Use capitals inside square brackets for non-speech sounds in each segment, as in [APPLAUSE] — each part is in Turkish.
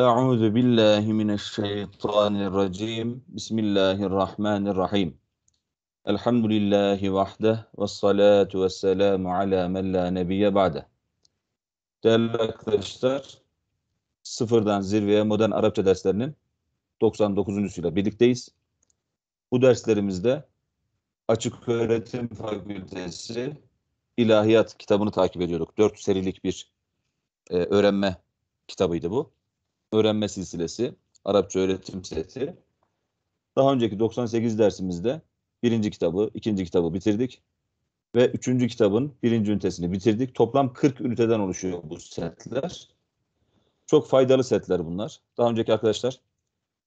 أعوذ بالله من الشيطان الرجيم بسم الله الرحمن الرحيم الحمد لله وحده والصلاة والسلام على من la nebiye ba'de Değerli arkadaşlar, sıfırdan zirveye modern Arapça derslerinin ile birlikteyiz. Bu derslerimizde Açık Öğretim Fakültesi İlahiyat kitabını takip ediyorduk. Dört serilik bir e, öğrenme kitabıydı bu öğrenme silsilesi, Arapça öğretim seti. Daha önceki 98 dersimizde birinci kitabı, ikinci kitabı bitirdik ve üçüncü kitabın birinci ünitesini bitirdik. Toplam 40 üniteden oluşuyor bu setler. Çok faydalı setler bunlar. Daha önceki arkadaşlar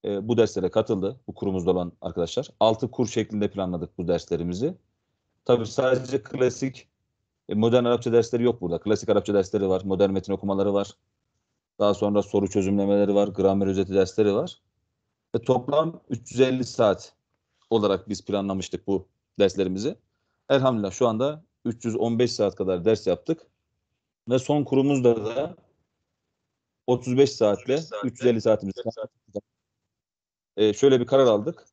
e, bu derslere katıldı. Bu kurumuzda olan arkadaşlar. Altı kur şeklinde planladık bu derslerimizi. Tabii sadece klasik e, modern Arapça dersleri yok burada. Klasik Arapça dersleri var. Modern metin okumaları var. Daha sonra soru çözümlemeleri var, gramer özeti dersleri var. Ve toplam 350 saat olarak biz planlamıştık bu derslerimizi. Elhamdülillah şu anda 315 saat kadar ders yaptık. Ve son kurumuzda da 35 saatle 350 saatimiz. Ee, şöyle bir karar aldık.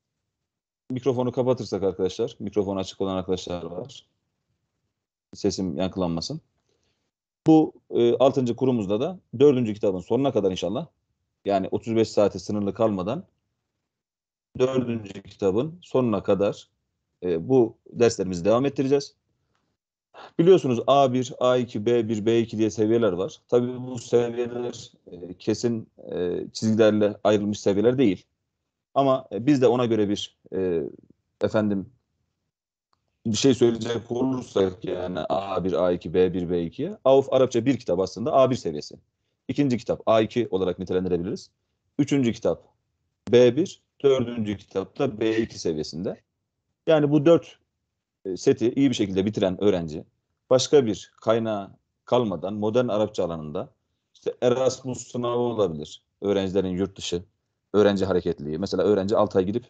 Mikrofonu kapatırsak arkadaşlar, mikrofon açık olan arkadaşlar var. Sesim yankılanmasın. Bu e, 6. kurumuzda da 4. kitabın sonuna kadar inşallah yani 35 saate sınırlı kalmadan 4. kitabın sonuna kadar e, bu derslerimizi devam ettireceğiz. Biliyorsunuz A1, A2, B1, B2 diye seviyeler var. Tabii bu seviyeler e, kesin e, çizgilerle ayrılmış seviyeler değil. Ama e, biz de ona göre bir e, efendim bir şey söyleyecek olursak yani A1, A2, B1, B2. Avuf Arapça bir kitap aslında A1 seviyesi. İkinci kitap A2 olarak nitelendirebiliriz. Üçüncü kitap B1, dördüncü kitap da B2 seviyesinde. Yani bu dört e, seti iyi bir şekilde bitiren öğrenci başka bir kaynağı kalmadan modern Arapça alanında işte Erasmus sınavı olabilir. Öğrencilerin yurt dışı öğrenci hareketliği Mesela öğrenci 6 ay gidip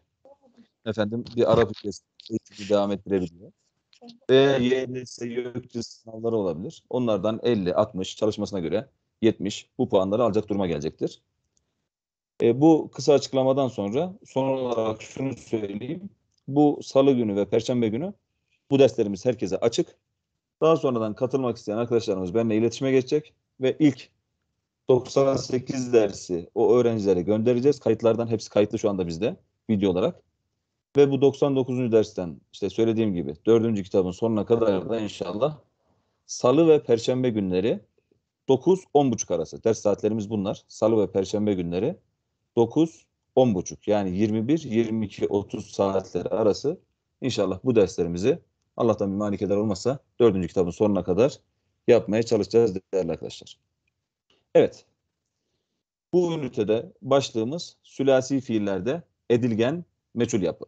efendim bir Arap ülkesi eğitimi devam ettirebiliyor. Ve YLS, YÖKÇ sınavları olabilir. Onlardan 50, 60 çalışmasına göre 70 bu puanları alacak duruma gelecektir. E, bu kısa açıklamadan sonra son olarak şunu söyleyeyim. Bu salı günü ve perşembe günü bu derslerimiz herkese açık. Daha sonradan katılmak isteyen arkadaşlarımız benimle iletişime geçecek ve ilk 98 dersi o öğrencilere göndereceğiz. Kayıtlardan hepsi kayıtlı şu anda bizde video olarak. Ve bu 99. dersten işte söylediğim gibi 4. kitabın sonuna kadar da inşallah salı ve perşembe günleri 9-10.30 arası. Ders saatlerimiz bunlar. Salı ve perşembe günleri 9-10.30 yani 21-22-30 saatleri arası inşallah bu derslerimizi Allah'tan bir manikeler olmazsa 4. kitabın sonuna kadar yapmaya çalışacağız değerli arkadaşlar. Evet. Bu ünitede başlığımız sülasi fiillerde edilgen meçhul yapı.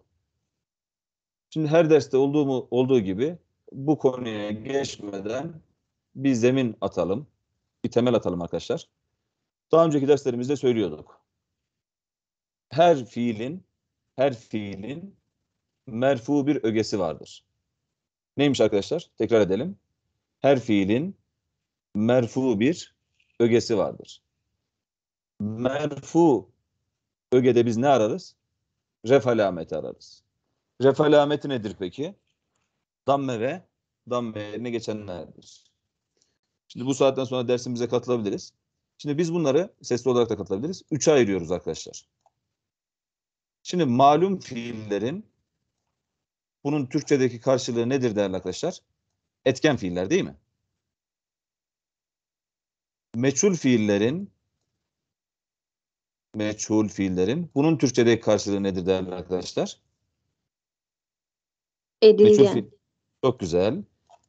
Şimdi her derste olduğu, olduğu gibi bu konuya geçmeden bir zemin atalım. Bir temel atalım arkadaşlar. Daha önceki derslerimizde söylüyorduk. Her fiilin her fiilin merfu bir ögesi vardır. Neymiş arkadaşlar? Tekrar edelim. Her fiilin merfu bir ögesi vardır. Merfu ögede biz ne ararız? Ref alameti ararız. Ref alameti nedir peki? Damme ve damme yerine geçenlerdir. Şimdi bu saatten sonra dersimize katılabiliriz. Şimdi biz bunları sesli olarak da katılabiliriz. Üçe ayırıyoruz arkadaşlar. Şimdi malum fiillerin bunun Türkçedeki karşılığı nedir değerli arkadaşlar? Etken fiiller değil mi? Meçhul fiillerin meçhul fiillerin bunun Türkçedeki karşılığı nedir değerli arkadaşlar? Edilgen. fiil. Çok güzel.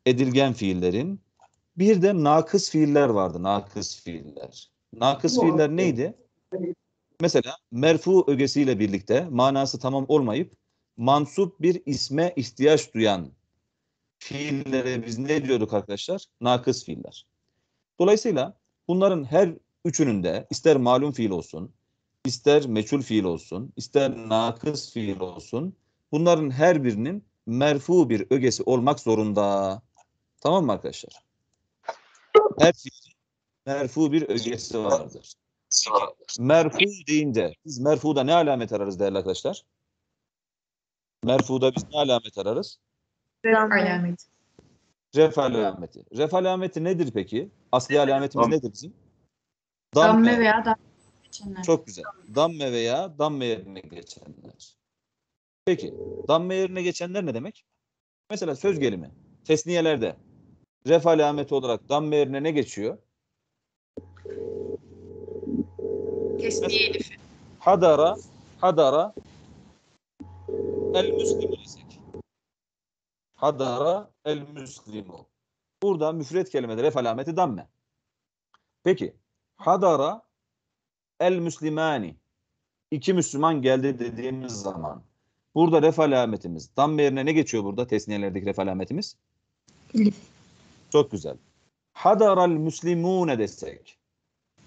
Edilgen fiillerin bir de nakıs fiiller vardı. Nakıs fiiller. Nakıs fiiller neydi? Mesela merfu ögesiyle birlikte manası tamam olmayıp mansup bir isme ihtiyaç duyan fiillere biz ne diyorduk arkadaşlar? Nakıs fiiller. Dolayısıyla bunların her üçünün de ister malum fiil olsun, ister meçhul fiil olsun, ister nakıs fiil olsun bunların her birinin merfu bir ögesi olmak zorunda. Tamam mı arkadaşlar? Her fiilin merfu bir ögesi vardır. Merfu deyince biz merfuda ne alamet ararız değerli arkadaşlar? Merfuda biz ne alamet ararız? Ref alameti. Ref alameti. nedir peki? Asli alametimiz nedir bizim? Damme, damme veya damme geçenler. Çok güzel. Damme veya damme yerine geçenler. Peki damma yerine geçenler ne demek? Mesela söz gelimi tesniyelerde ref alameti olarak damma yerine ne geçiyor? Tesniye elifi. Hadara, hadara el müslimu desek. Hadara el müslimu. Burada müfret kelimede ref alameti damme. Peki hadara el müslimani. İki Müslüman geldi dediğimiz zaman Burada ref alametimiz. Tam yerine ne geçiyor burada tesniyelerdeki ref alametimiz? Elif. Çok güzel. Hadaral müslimune desek.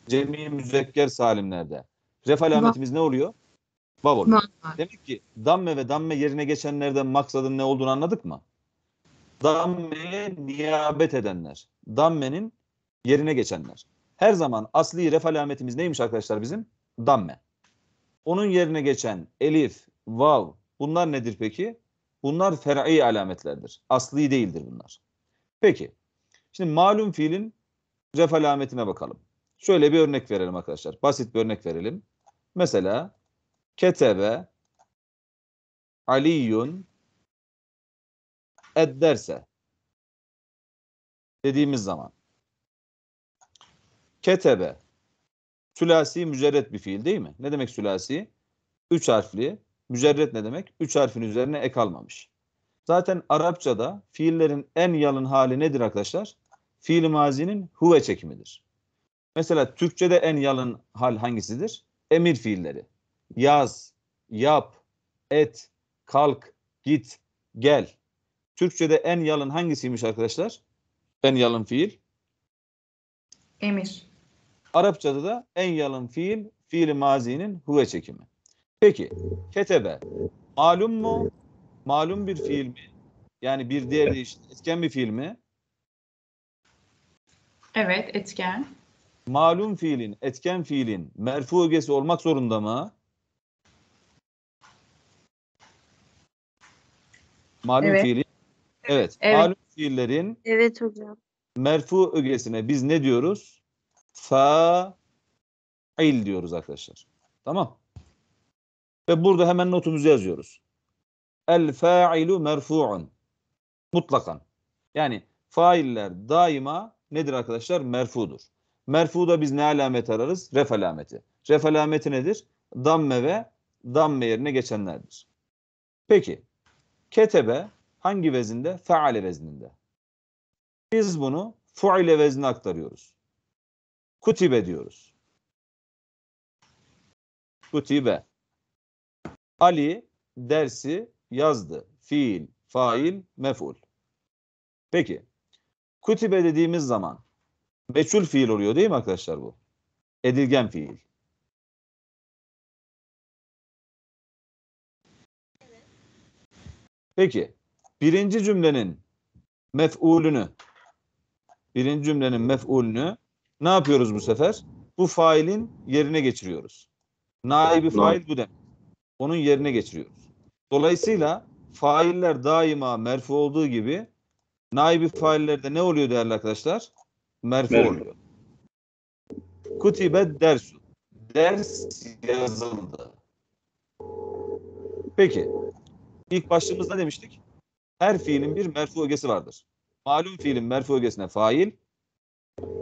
Cemi müzekker salimlerde. Ref alametimiz ne oluyor? Vav oluyor. Demek ki damme ve damme yerine geçenlerden maksadın ne olduğunu anladık mı? Dammeye niyabet edenler. Dammenin yerine geçenler. Her zaman asli ref alametimiz neymiş arkadaşlar bizim? Damme. Onun yerine geçen elif, vav, Bunlar nedir peki? Bunlar fer'i alametlerdir. Asli değildir bunlar. Peki. Şimdi malum fiilin ref alametine bakalım. Şöyle bir örnek verelim arkadaşlar. Basit bir örnek verelim. Mesela ketebe aliyun edderse dediğimiz zaman ketebe sülasi mücerret bir fiil değil mi? Ne demek sülasi? Üç harfli Mücerret ne demek? Üç harfin üzerine ek almamış. Zaten Arapçada fiillerin en yalın hali nedir arkadaşlar? Fiil mazinin huve çekimidir. Mesela Türkçe'de en yalın hal hangisidir? Emir fiilleri. Yaz, yap, et, kalk, git, gel. Türkçe'de en yalın hangisiymiş arkadaşlar? En yalın fiil. Emir. Arapçada da en yalın fiil, fiil mazinin huve çekimi. Peki ketebe malum mu? Malum bir fiil mi? Yani bir diğer işte etken bir fiil mi? Evet etken. Malum fiilin, etken fiilin merfu ögesi olmak zorunda mı? Malum evet. fiili. Evet. evet. Malum fiillerin Evet hocam. Merfu ögesine biz ne diyoruz? Fa il diyoruz arkadaşlar. Tamam. Ve burada hemen notumuzu yazıyoruz. El fa'ilu merfu'un. Mutlakan. Yani failler daima nedir arkadaşlar? Merfudur. Merfuda biz ne alamet ararız? Ref alameti. Ref alameti nedir? Damme ve damme yerine geçenlerdir. Peki. Ketebe hangi vezinde? Feale vezninde. Biz bunu fuile vezne aktarıyoruz. Kutibe diyoruz. Kutibe. Ali dersi yazdı. Fiil, fail, mef'ul. Peki. Kutibe dediğimiz zaman meçhul fiil oluyor değil mi arkadaşlar bu? Edilgen fiil. Peki. Birinci cümlenin mef'ulünü birinci cümlenin mef'ulünü ne yapıyoruz bu sefer? Bu failin yerine geçiriyoruz. Naibi fail bu demek onun yerine geçiriyoruz. Dolayısıyla failler daima merfu olduğu gibi naibi faillerde ne oluyor değerli arkadaşlar? Merfu, merfu. oluyor. Kutibe dersu. Ders yazıldı. Peki. İlk başlığımızda demiştik. Her fiilin bir merfu ögesi vardır. Malum fiilin merfu ögesine fail.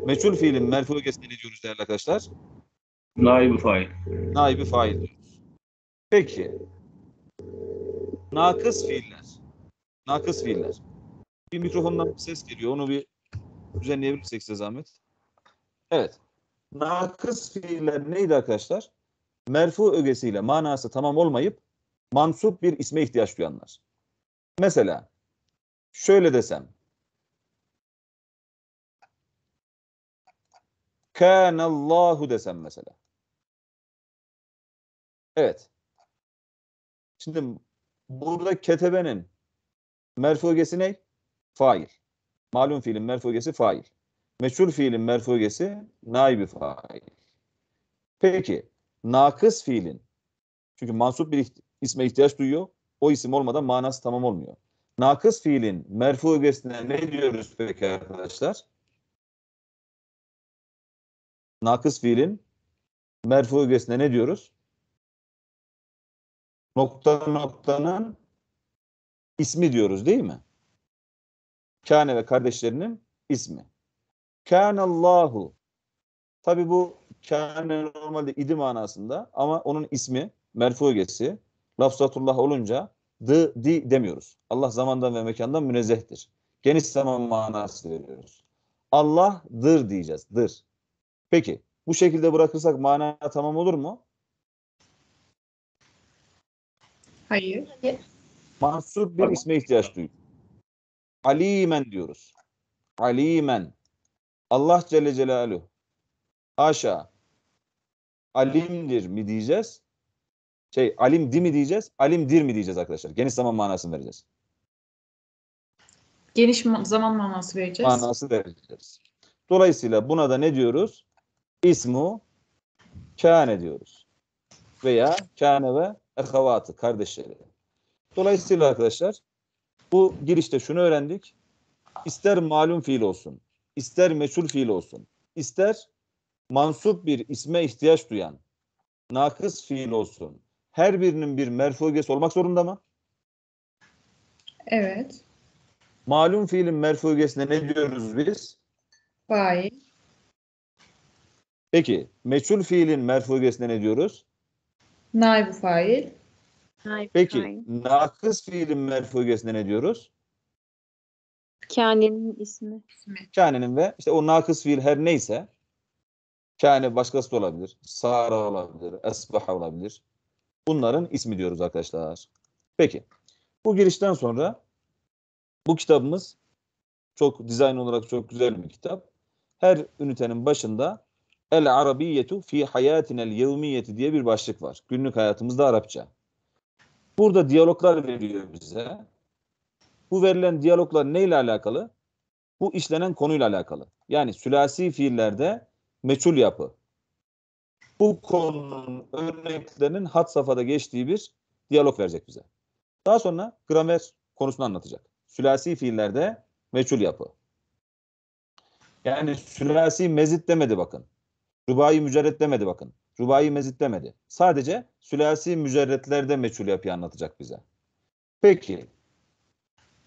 Meçhul fiilin merfu ögesine ne diyoruz değerli arkadaşlar? Naibi fail. Naibi fail diyoruz. Peki. Nakıs fiiller. Nakıs fiiller. Bir mikrofondan bir ses geliyor. Onu bir düzenleyebilirsek size zahmet. Evet. Nakıs fiiller neydi arkadaşlar? Merfu ögesiyle manası tamam olmayıp mansup bir isme ihtiyaç duyanlar. Mesela şöyle desem. Kânallâhu desem mesela. Evet. Şimdi burada ketebenin merfugesi ne? Fail. Malum fiilin merfugesi fail. Meçhul fiilin merfugesi naibi fail. Peki nakıs fiilin çünkü mansup bir isme ihtiyaç duyuyor. O isim olmadan manası tamam olmuyor. Nakıs fiilin merfugesine ne diyoruz peki arkadaşlar? Nakıs fiilin merfugesine ne diyoruz? nokta noktanın ismi diyoruz değil mi? Kâne ve kardeşlerinin ismi. Allahu. Tabi bu kâne normalde idi manasında ama onun ismi merfugesi lafzatullah olunca dı, di demiyoruz. Allah zamandan ve mekandan münezzehtir. Geniş zaman manası veriyoruz. Allah Allah'dır diyeceğiz. Dır. Peki bu şekilde bırakırsak mana tamam olur mu? Hayır. Mansup bir isme ihtiyaç duyuyor. Alimen diyoruz. Alimen. Allah Celle Celaluhu. Aşağı. Alimdir mi diyeceğiz? Şey, alimdi mi diyeceğiz? Alimdir mi diyeceğiz arkadaşlar? Geniş zaman manasını vereceğiz. Geniş zaman manası vereceğiz. Manası vereceğiz. Dolayısıyla buna da ne diyoruz? İsmu kâne diyoruz. Veya kâne ve ehavatı kardeşleri. Dolayısıyla arkadaşlar bu girişte şunu öğrendik. İster malum fiil olsun, ister meçhul fiil olsun, ister mansup bir isme ihtiyaç duyan nakıs fiil olsun. Her birinin bir merfugesi olmak zorunda mı? Evet. Malum fiilin merfugesine ne diyoruz biz? Fail. Peki meçhul fiilin merfugesine ne diyoruz? Naibu fail. Naibu Peki fail. nakıs fiilin merfu ögesine ne diyoruz? Kâne'nin ismi. Kâne'nin ve işte o nakıs fiil her neyse Kâne başkası da olabilir. Sara olabilir. Esbaha olabilir. Bunların ismi diyoruz arkadaşlar. Peki. Bu girişten sonra bu kitabımız çok dizayn olarak çok güzel bir kitap. Her ünitenin başında El Arabiyetu fi hayatinel yevmiyeti diye bir başlık var. Günlük hayatımızda Arapça. Burada diyaloglar veriyor bize. Bu verilen diyaloglar neyle alakalı? Bu işlenen konuyla alakalı. Yani sülasi fiillerde meçhul yapı. Bu konunun örneklerinin hat safhada geçtiği bir diyalog verecek bize. Daha sonra gramer konusunu anlatacak. Sülasi fiillerde meçhul yapı. Yani sülasi mezit demedi bakın. Rubai mücerret demedi bakın. Rubai mezit demedi. Sadece sülasi mücerretlerde meçhul yapıyı anlatacak bize. Peki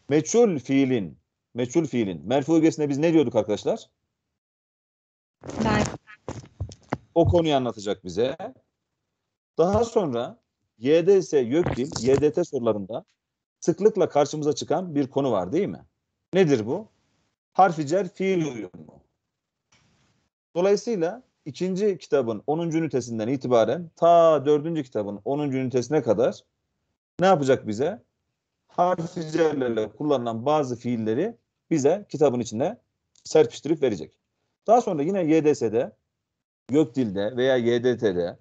meçhul fiilin meçhul fiilin merfu ögesine biz ne diyorduk arkadaşlar? O konuyu anlatacak bize. Daha sonra YDS YÖKDİL, YDT sorularında sıklıkla karşımıza çıkan bir konu var değil mi? Nedir bu? Harficer fiil uyumu. Dolayısıyla ikinci kitabın 10. ünitesinden itibaren ta dördüncü kitabın 10. ünitesine kadar ne yapacak bize? Harf cerlerle kullanılan bazı fiilleri bize kitabın içine serpiştirip verecek. Daha sonra yine YDS'de, Gökdil'de veya YDT'de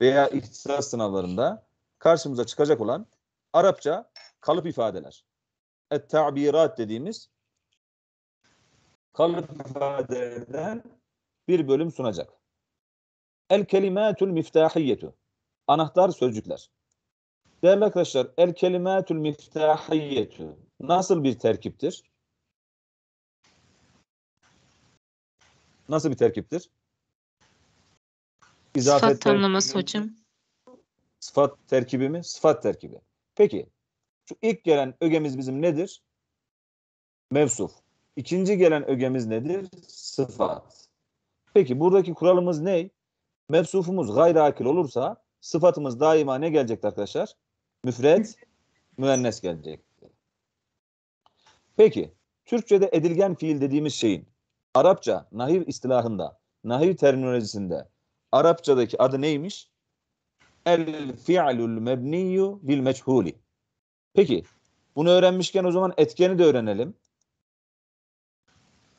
veya ihtisas sınavlarında karşımıza çıkacak olan Arapça kalıp ifadeler. Et-tabirat dediğimiz kalıp ifadelerden bir bölüm sunacak. El kelimatul miftahiyyetu. Anahtar sözcükler. Değerli arkadaşlar, el kelimatul miftahiyyetu nasıl bir terkiptir? Nasıl bir terkiptir? İzafet sıfat tanımlaması hocam. Sıfat terkibi mi? Sıfat terkibi. Peki, şu ilk gelen ögemiz bizim nedir? Mevsuf. İkinci gelen ögemiz nedir? Sıfat. Peki buradaki kuralımız ne? Mevsufumuz gayri akil olursa sıfatımız daima ne gelecek arkadaşlar? Müfret, müennes gelecek. Peki Türkçe'de edilgen fiil dediğimiz şeyin Arapça nahiv istilahında, nahiv terminolojisinde Arapçadaki adı neymiş? El fi'lul mebniyyu bil meçhuli. Peki bunu öğrenmişken o zaman etkeni de öğrenelim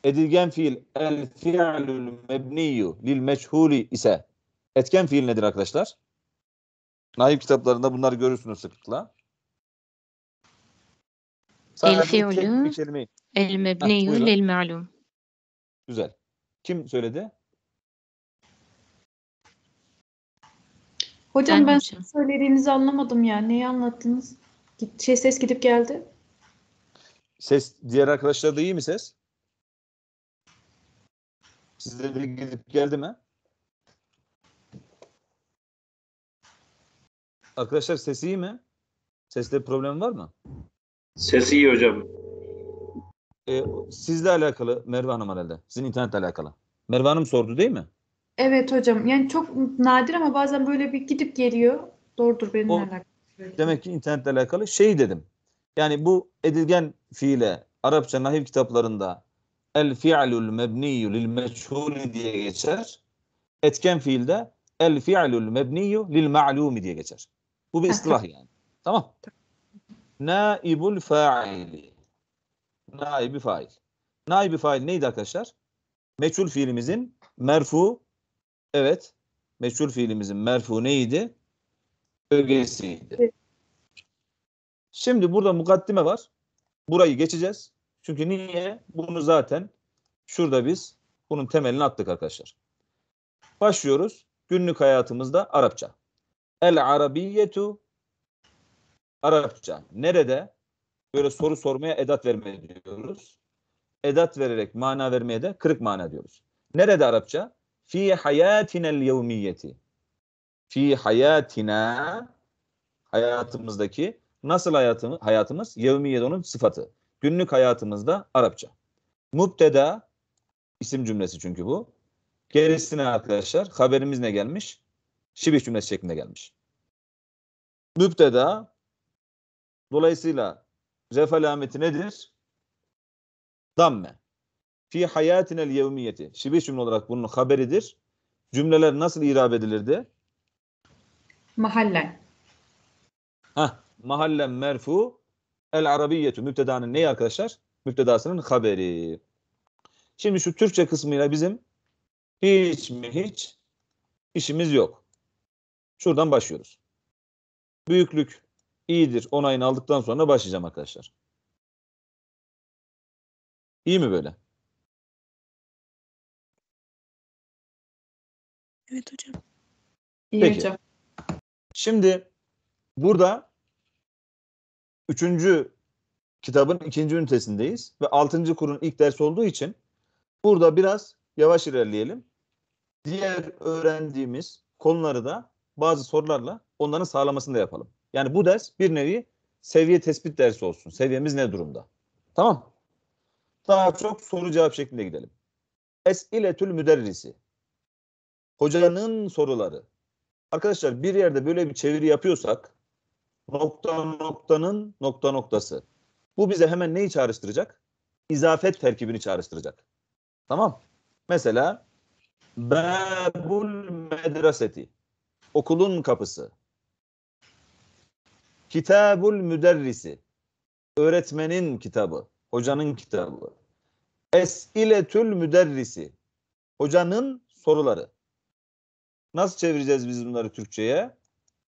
edilgen fiil el fi'lül mebniyyu lil meçhuli ise etken fiil nedir arkadaşlar? Naib kitaplarında bunları görürsünüz sıklıkla. El fi'lü el mebniyyu lil ma'lum. Güzel. Kim söyledi? Hocam ben, ben söylediğinizi anlamadım ya. Neyi anlattınız? Şey ses gidip geldi. Ses diğer arkadaşlar da iyi mi ses? Sizde de gidip geldi mi? Arkadaşlar sesi iyi mi? Seste problem var mı? Ses iyi hocam. Ee, sizle alakalı Merve Hanım herhalde. Sizin internetle alakalı. Merve Hanım sordu değil mi? Evet hocam. Yani çok nadir ama bazen böyle bir gidip geliyor. Doğrudur benim o, alakalı. Demek ki internetle alakalı şey dedim. Yani bu edilgen fiile Arapça nahiv kitaplarında el fi'lul mebniyyu lil meçhul diye geçer. Etken fiilde el fi'lul mebniyyu lil ma'lumi diye geçer. Bu bir istilah yani. Tamam. Naibul fa'ili. Naibi fail. Naibi fail neydi arkadaşlar? Meçhul fiilimizin merfu evet meçhul fiilimizin merfu neydi? Ögesiydi. Şimdi burada mukaddime var. Burayı geçeceğiz. Çünkü niye? Bunu zaten şurada biz bunun temelini attık arkadaşlar. Başlıyoruz. Günlük hayatımızda Arapça. El Arabiyetu Arapça. Nerede? Böyle soru sormaya edat verme diyoruz. Edat vererek mana vermeye de kırık mana diyoruz. Nerede Arapça? Fi El yevmiyeti. Fi hayatina hayatımızdaki nasıl hayatımız? Hayatımız yevmiyet onun sıfatı. Günlük hayatımızda Arapça. Mubteda isim cümlesi çünkü bu. Gerisine arkadaşlar haberimiz ne gelmiş? Şibih cümlesi şeklinde gelmiş. Mübteda dolayısıyla ref alameti nedir? Damme. Fi hayatinel yevmiyeti. Şibih cümle olarak bunun haberidir. Cümleler nasıl irab edilirdi? Mahallen. Hah, mahallen merfu El arabiyyetü müptedanın neyi arkadaşlar? Müptedasının haberi. Şimdi şu Türkçe kısmıyla bizim hiç mi hiç işimiz yok. Şuradan başlıyoruz. Büyüklük iyidir onayını aldıktan sonra başlayacağım arkadaşlar. İyi mi böyle? Evet hocam. İyi Peki. hocam. Şimdi burada üçüncü kitabın ikinci ünitesindeyiz ve altıncı kurun ilk ders olduğu için burada biraz yavaş ilerleyelim. Diğer öğrendiğimiz konuları da bazı sorularla onların sağlamasını da yapalım. Yani bu ders bir nevi seviye tespit dersi olsun. Seviyemiz ne durumda? Tamam. Daha çok soru cevap şeklinde gidelim. Esiletül müderrisi. Hocanın soruları. Arkadaşlar bir yerde böyle bir çeviri yapıyorsak nokta noktanın nokta noktası. Bu bize hemen neyi çağrıştıracak? İzafet terkibini çağrıştıracak. Tamam. Mesela Babul medreseti. Okulun kapısı. Kitabul müderrisi. Öğretmenin kitabı. Hocanın kitabı. Esiletül müderrisi. Hocanın soruları. Nasıl çevireceğiz biz bunları Türkçe'ye?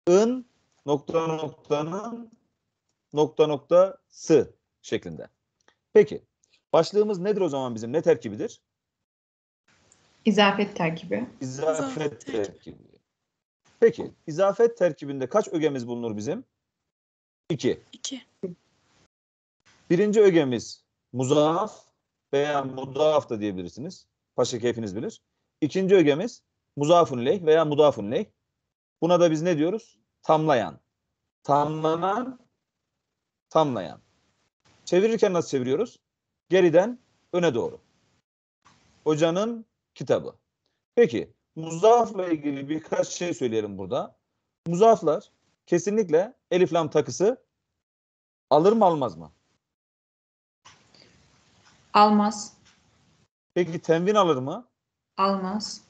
ın nokta noktanın nokta noktası şeklinde. Peki başlığımız nedir o zaman bizim? Ne terkibidir? İzafet terkibi. İzafet terkibi. Peki izafet terkibinde kaç ögemiz bulunur bizim? İki. İki. Birinci ögemiz muzaaf veya mudaaf da diyebilirsiniz. Paşa keyfiniz bilir. İkinci ögemiz muzafun leyh veya mudafun leyh. Buna da biz ne diyoruz? tamlayan, tamlanan, tamlayan. Çevirirken nasıl çeviriyoruz? Geriden öne doğru. Hocanın kitabı. Peki muzafla ilgili birkaç şey söyleyelim burada. Muzaflar kesinlikle elif lam takısı alır mı almaz mı? Almaz. Peki tenvin alır mı? Almaz.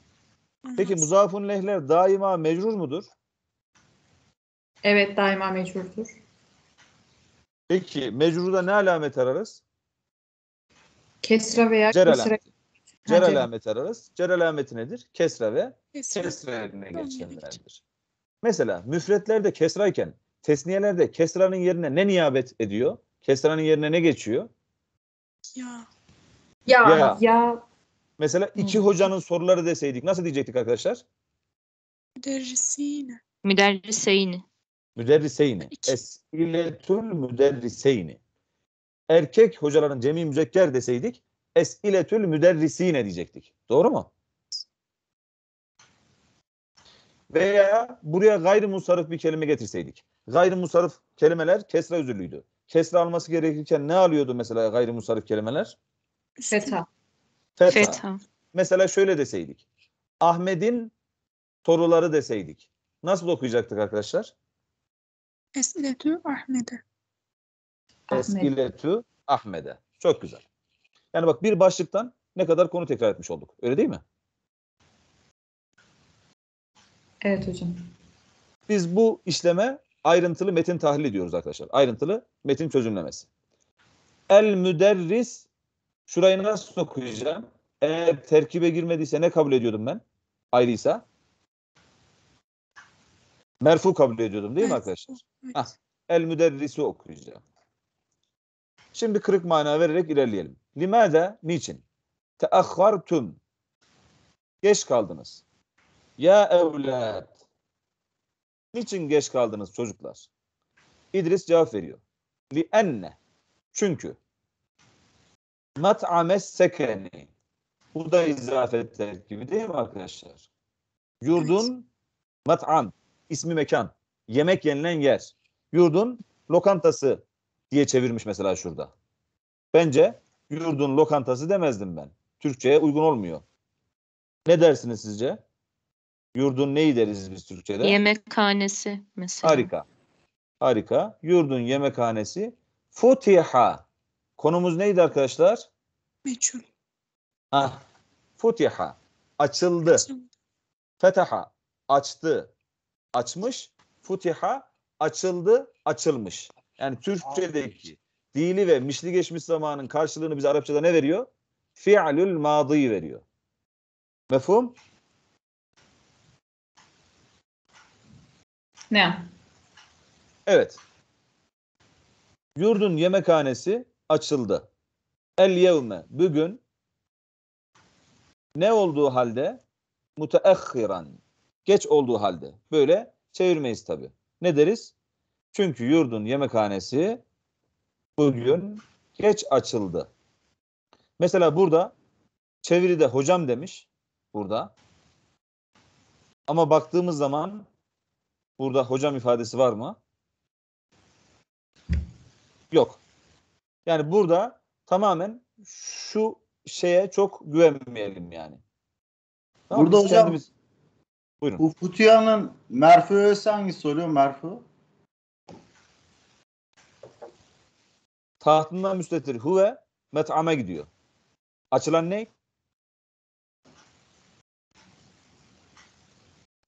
Peki muzafun lehler daima mecrur mudur? Evet daima mecburdur. Peki mecruda ne alamet ararız? Kesra veya cer alamet. Cer alamet ararız. Cer alameti nedir? Kesra ve kesra, yerine geçenlerdir. Mesela müfretlerde kesrayken tesniyelerde kesranın yerine ne niyabet ediyor? Kesranın yerine ne geçiyor? Ya. Ya. Ya. ya. Mesela iki Hı. hocanın soruları deseydik nasıl diyecektik arkadaşlar? Müderrisine. Müderriseyni. Müderriseyni. Esiletül müderriseyni. Erkek hocaların cemi müzekker deseydik esiletül müderrisine diyecektik. Doğru mu? Veya buraya gayrimusarif bir kelime getirseydik. Gayrimusarif kelimeler kesra üzülüydü. Kesra alması gerekirken ne alıyordu mesela gayrimusarif kelimeler? Feta. Feta. Feta. Mesela şöyle deseydik. Ahmet'in toruları deseydik. Nasıl okuyacaktık arkadaşlar? Es'iletü Ahmet'e. Es'iletü Ahmet'e. Çok güzel. Yani bak bir başlıktan ne kadar konu tekrar etmiş olduk. Öyle değil mi? Evet hocam. Biz bu işleme ayrıntılı metin tahlili diyoruz arkadaşlar. Ayrıntılı metin çözümlemesi. El müderris şurayı nasıl okuyacağım? Eğer terkibe girmediyse ne kabul ediyordum ben? Ayrıysa Merfu kabul ediyordum değil mi arkadaşlar? Evet. el müderrisi okuyacağım. Şimdi kırık mana vererek ilerleyelim. Limada niçin? Teahhartum. Geç kaldınız. Ya evlat. Niçin geç kaldınız çocuklar? İdris cevap veriyor. Li enne. Çünkü. Mat'ames sekeni. Bu da izafetler gibi değil mi arkadaşlar? Yurdun mat'am ismi mekan. Yemek yenilen yer. Yurdun lokantası diye çevirmiş mesela şurada. Bence yurdun lokantası demezdim ben. Türkçe'ye uygun olmuyor. Ne dersiniz sizce? Yurdun neyi deriz biz Türkçe'de? Yemekhanesi mesela. Harika. Harika. Yurdun yemekhanesi. Futiha. Konumuz neydi arkadaşlar? Meçhul. Ah. Futiha. Açıldı. Açıldı. Fetaha. Açtı açmış, futiha açıldı, açılmış. Yani Türkçedeki fiili ve mişli geçmiş zamanın karşılığını bize Arapçada ne veriyor? Fi'lül madi veriyor. Mefhum? Ne? Evet. Yurdun yemekhanesi açıldı. El yevme bugün ne olduğu halde müteahhiran Geç olduğu halde. Böyle çevirmeyiz tabii. Ne deriz? Çünkü yurdun yemekhanesi bugün geç açıldı. Mesela burada çeviride hocam demiş burada. Ama baktığımız zaman burada hocam ifadesi var mı? Yok. Yani burada tamamen şu şeye çok güvenmeyelim yani. Tamam, burada hocam kendimiz... Buyurun. Bu Futuya'nın Merfu Öğüs'ü hangisi Merfu? Tahtından müstetir huve met'ame gidiyor. Açılan ne?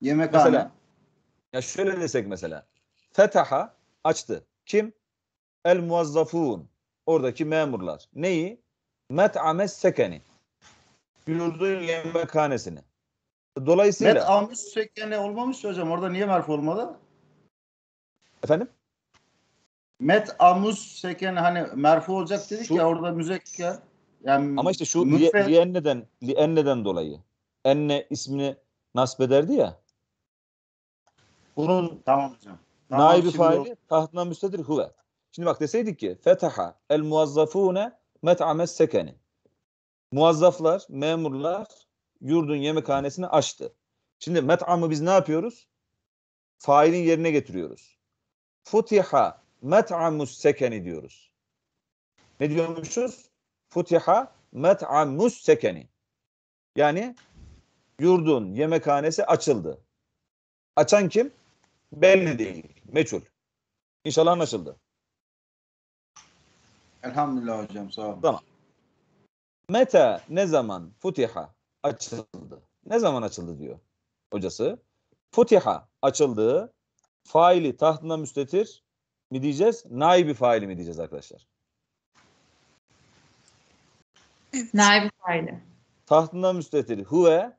Yemekhane. Mesela, ya şöyle desek mesela. Fetaha açtı. Kim? El muazzafun. Oradaki memurlar. Neyi? Met'ame sekeni. Yurdun yemekhanesini. Dolayısıyla... Met almış sürekli olmamış hocam. Orada niye marf olmadı? Efendim? Met Amus Seken hani merfu olacak dedik şu, ya orada müzekker. Yani ama işte şu lien neden lien neden dolayı. Enne ismini nasip ederdi ya. Bunun tamam hocam. Tamam, naibi faili tahtına müstedir huve. Şimdi bak deseydik ki fetaha el muazzafune met'ames sekeni. Muazzaflar, memurlar yurdun yemekhanesini açtı. Şimdi met'amı biz ne yapıyoruz? Failin yerine getiriyoruz. Futiha met'amus sekeni diyoruz. Ne diyormuşuz? Futiha met'amus sekeni. Yani yurdun yemekhanesi açıldı. Açan kim? Belli değil. Meçhul. İnşallah anlaşıldı. Elhamdülillah hocam sağ olun. Tamam. Meta ne zaman futiha açıldı. Ne zaman açıldı diyor hocası. Futiha açıldı. Faili tahtına müstetir mi diyeceğiz? Naibi faili mi diyeceğiz arkadaşlar? Evet. Naibi faili. Tahtına müstetir. Huve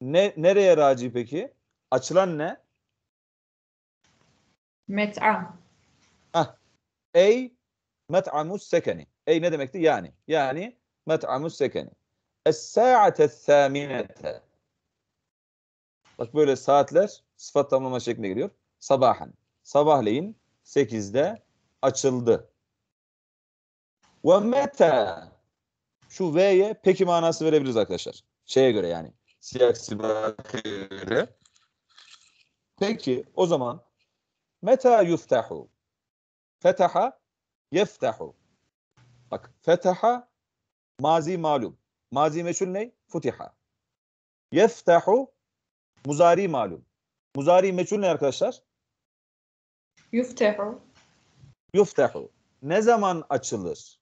ne, nereye raci peki? Açılan ne? Met'a. Ah. Ey met'amus sekeni. Ey ne demekti? Yani. Yani met'amus sekeni. Es-sa'ate thaminete. Bak böyle saatler sıfat tamlama şeklinde geliyor. Sabahan. Sabahleyin 8'de açıldı. Ve meta. Şu V'ye peki manası verebiliriz arkadaşlar. Şeye göre yani. Siyak sibakaya göre. Peki o zaman meta yuftahu. Fetaha yeftahu. Bak fetaha mazi malum. Mazi meçhul ne? Futiha. Yeftahu muzari malum. Muzari meçhul ne arkadaşlar? Yuftehu. Yuftehu. Ne zaman açılır?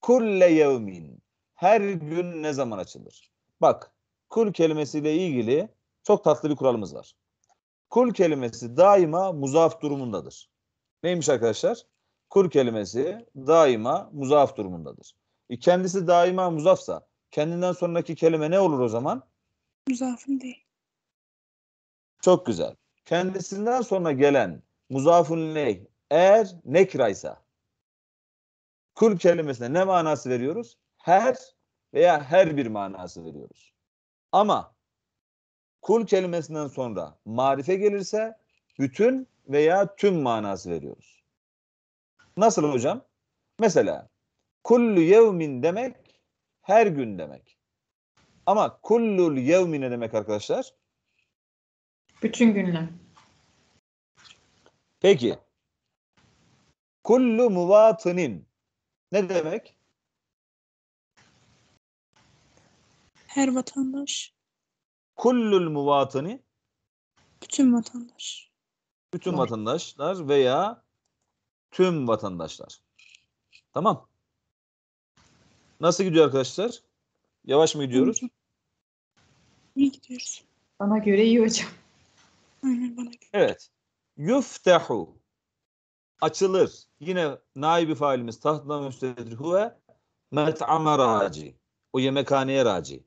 Kulle yevmin. Her gün ne zaman açılır? Bak kul kelimesiyle ilgili çok tatlı bir kuralımız var. Kul kelimesi daima muzaf durumundadır. Neymiş arkadaşlar? Kul kelimesi daima muzaf durumundadır. E kendisi daima muzafsa Kendinden sonraki kelime ne olur o zaman? Muzafın değil. Çok güzel. Kendisinden sonra gelen muzafun leyh eğer nekraysa kul kelimesine ne manası veriyoruz? Her veya her bir manası veriyoruz. Ama kul kelimesinden sonra marife gelirse bütün veya tüm manası veriyoruz. Nasıl hocam? Mesela kullu yevmin demek her gün demek. Ama kullul yevmi ne demek arkadaşlar? Bütün günler. Peki. Kullu muvatinin ne demek? Her vatandaş. Kullul muvatini bütün vatandaş. Bütün vatandaşlar veya tüm vatandaşlar. Tamam. Nasıl gidiyor arkadaşlar? Yavaş mı gidiyoruz? İyi gidiyoruz. Bana göre iyi hocam. Aynen bana göre. Evet. Yuftehu. Açılır. Yine naibi failimiz tahtına müstedir huve met'ama raci. O yemekhaneye raci.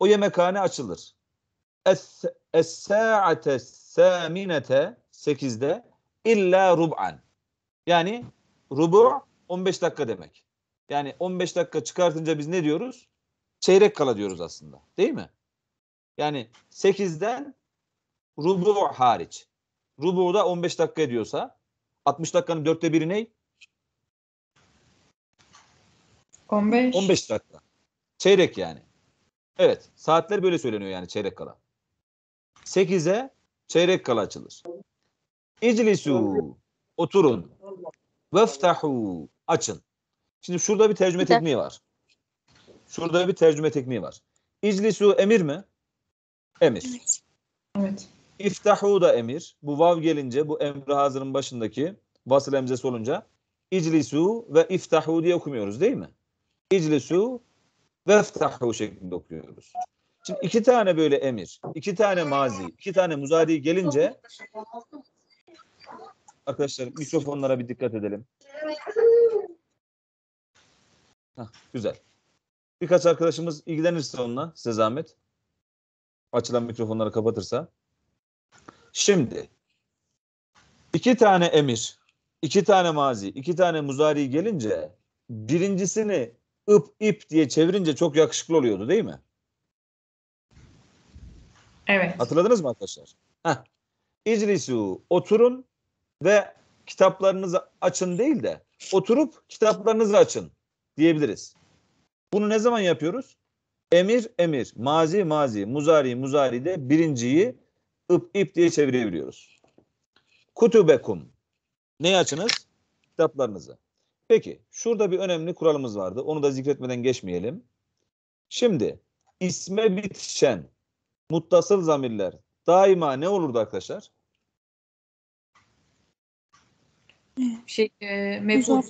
O yemekhane açılır. Es-sa'ate saminete sekizde illa rub'an. Yani rubu 15 dakika demek. Yani 15 dakika çıkartınca biz ne diyoruz? Çeyrek kala diyoruz aslında. Değil mi? Yani 8'den rubu hariç. Rubu da 15 dakika ediyorsa 60 dakikanın dörtte biri ne? 15. 15 dakika. Çeyrek yani. Evet. Saatler böyle söyleniyor yani çeyrek kala. 8'e çeyrek kala açılır. İclisu oturun. Veftahu açın. Şimdi şurada bir tercüme tekniği var. Şurada bir tercüme tekniği var. İclisu emir mi? Emir. Evet. İftahu da emir. Bu vav gelince bu emri hazırın başındaki vasıl emzesi olunca İclisu ve iftahu diye okumuyoruz değil mi? İclisu ve iftahu şeklinde okuyoruz. Şimdi iki tane böyle emir, iki tane mazi, iki tane muzari gelince arkadaşlar mikrofonlara bir dikkat edelim. Heh, güzel. Birkaç arkadaşımız ilgilenirse onunla size zahmet. Açılan mikrofonları kapatırsa. Şimdi iki tane emir, iki tane mazi, iki tane muzari gelince birincisini ıp ip diye çevirince çok yakışıklı oluyordu değil mi? Evet. Hatırladınız mı arkadaşlar? Heh. İclisu oturun ve kitaplarınızı açın değil de oturup kitaplarınızı açın diyebiliriz. Bunu ne zaman yapıyoruz? Emir emir, mazi mazi, muzari muzari de birinciyi ıp ip diye çevirebiliyoruz. Kutubekum. Neyi açınız? Kitaplarınızı. Peki şurada bir önemli kuralımız vardı. Onu da zikretmeden geçmeyelim. Şimdi isme bitişen muttasıl zamirler daima ne olurdu arkadaşlar? Şey, e, mevzu.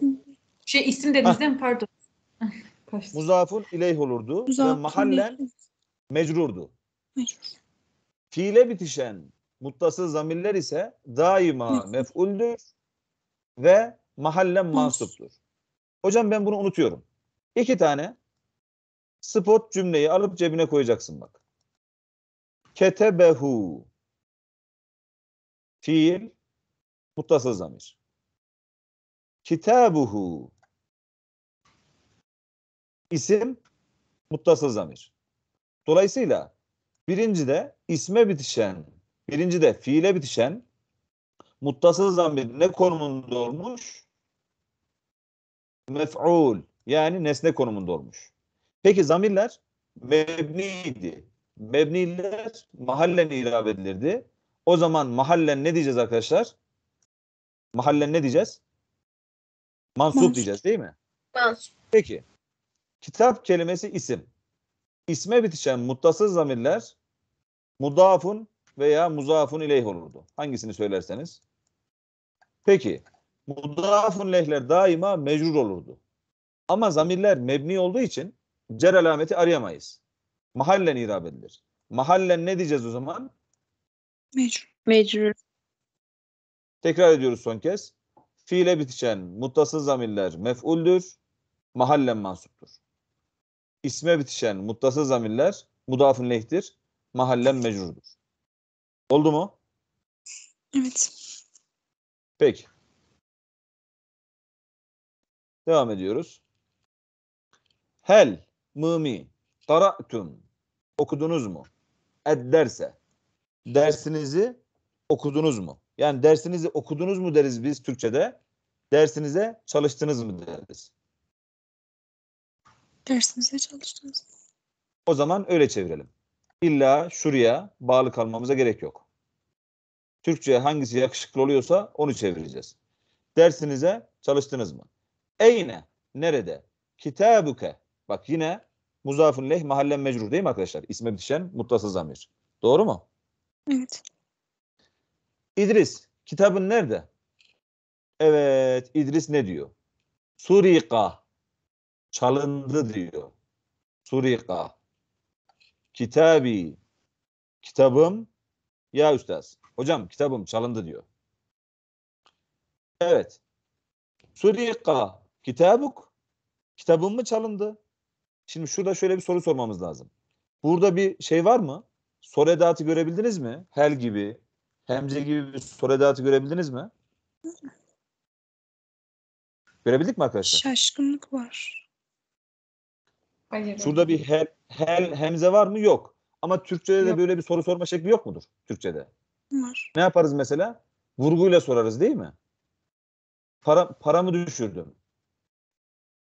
Şey isim dediniz değil mi? Pardon. [LAUGHS] Muzafun ileyh olurdu Muzafun ve mahallen değil. mecrurdu. Mecrur. Fiile bitişen muttasıl zamirler ise daima Mecrur. mef'uldür ve mahallen mansuptur. Hocam ben bunu unutuyorum. İki tane spot cümleyi alıp cebine koyacaksın bak. Ketebehu fiil muttasıl zamir. Kitabuhu isim muttasıl zamir. Dolayısıyla birinci de isme bitişen, birinci de fiile bitişen muttasıl zamir ne konumunda olmuş? Mef'ul yani nesne konumunda olmuş. Peki zamirler mebniydi. Mebniler mahallen ilave edilirdi. O zaman mahallen ne diyeceğiz arkadaşlar? Mahallen ne diyeceğiz? Mansup, Mansup. diyeceğiz değil mi? Mansup. Peki. Kitap kelimesi isim. İsme bitişen muttasız zamirler mudafun veya muzafun ileyh olurdu. Hangisini söylerseniz. Peki mudafun lehler daima mecrur olurdu. Ama zamirler mebni olduğu için cer alameti arayamayız. Mahallen irab edilir. Mahallen ne diyeceğiz o zaman? Mecrur. Mecrur. Tekrar ediyoruz son kez. Fiile bitişen muttasız zamirler mef'uldür. Mahallen mansuptur isme bitişen muttası zamirler mudafın lehtir, mahallen mecrurdur. Oldu mu? Evet. Peki. Devam ediyoruz. Hel, mımi, kara'tum. Okudunuz mu? Edderse. Dersinizi okudunuz mu? Yani dersinizi okudunuz mu deriz biz Türkçe'de. Dersinize çalıştınız mı deriz. Dersimize çalışacağız. O zaman öyle çevirelim. İlla şuraya bağlı kalmamıza gerek yok. Türkçe'ye hangisi yakışıklı oluyorsa onu çevireceğiz. Dersinize çalıştınız mı? Eyne, nerede? Kitabuke. Bak yine muzafun leh mahallen mecrur değil mi arkadaşlar? İsme bitişen muttasıl zamir. Doğru mu? Evet. İdris, kitabın nerede? Evet, İdris ne diyor? Surika çalındı diyor. Surika. Kitabi. Kitabım. Ya üstaz. Hocam kitabım çalındı diyor. Evet. Surika. Kitabuk. Kitabım mı çalındı? Şimdi şurada şöyle bir soru sormamız lazım. Burada bir şey var mı? Soru edatı görebildiniz mi? Hel gibi, hemce gibi bir soru edatı görebildiniz mi? Görebildik mi arkadaşlar? Şaşkınlık var. Hayır. Şurada bir hel hel, hemze var mı? Yok. Ama Türkçe'de yok. böyle bir soru sorma şekli yok mudur Türkçe'de? Var. Ne yaparız mesela? Vurguyla sorarız değil mi? Para, para mı düşürdün?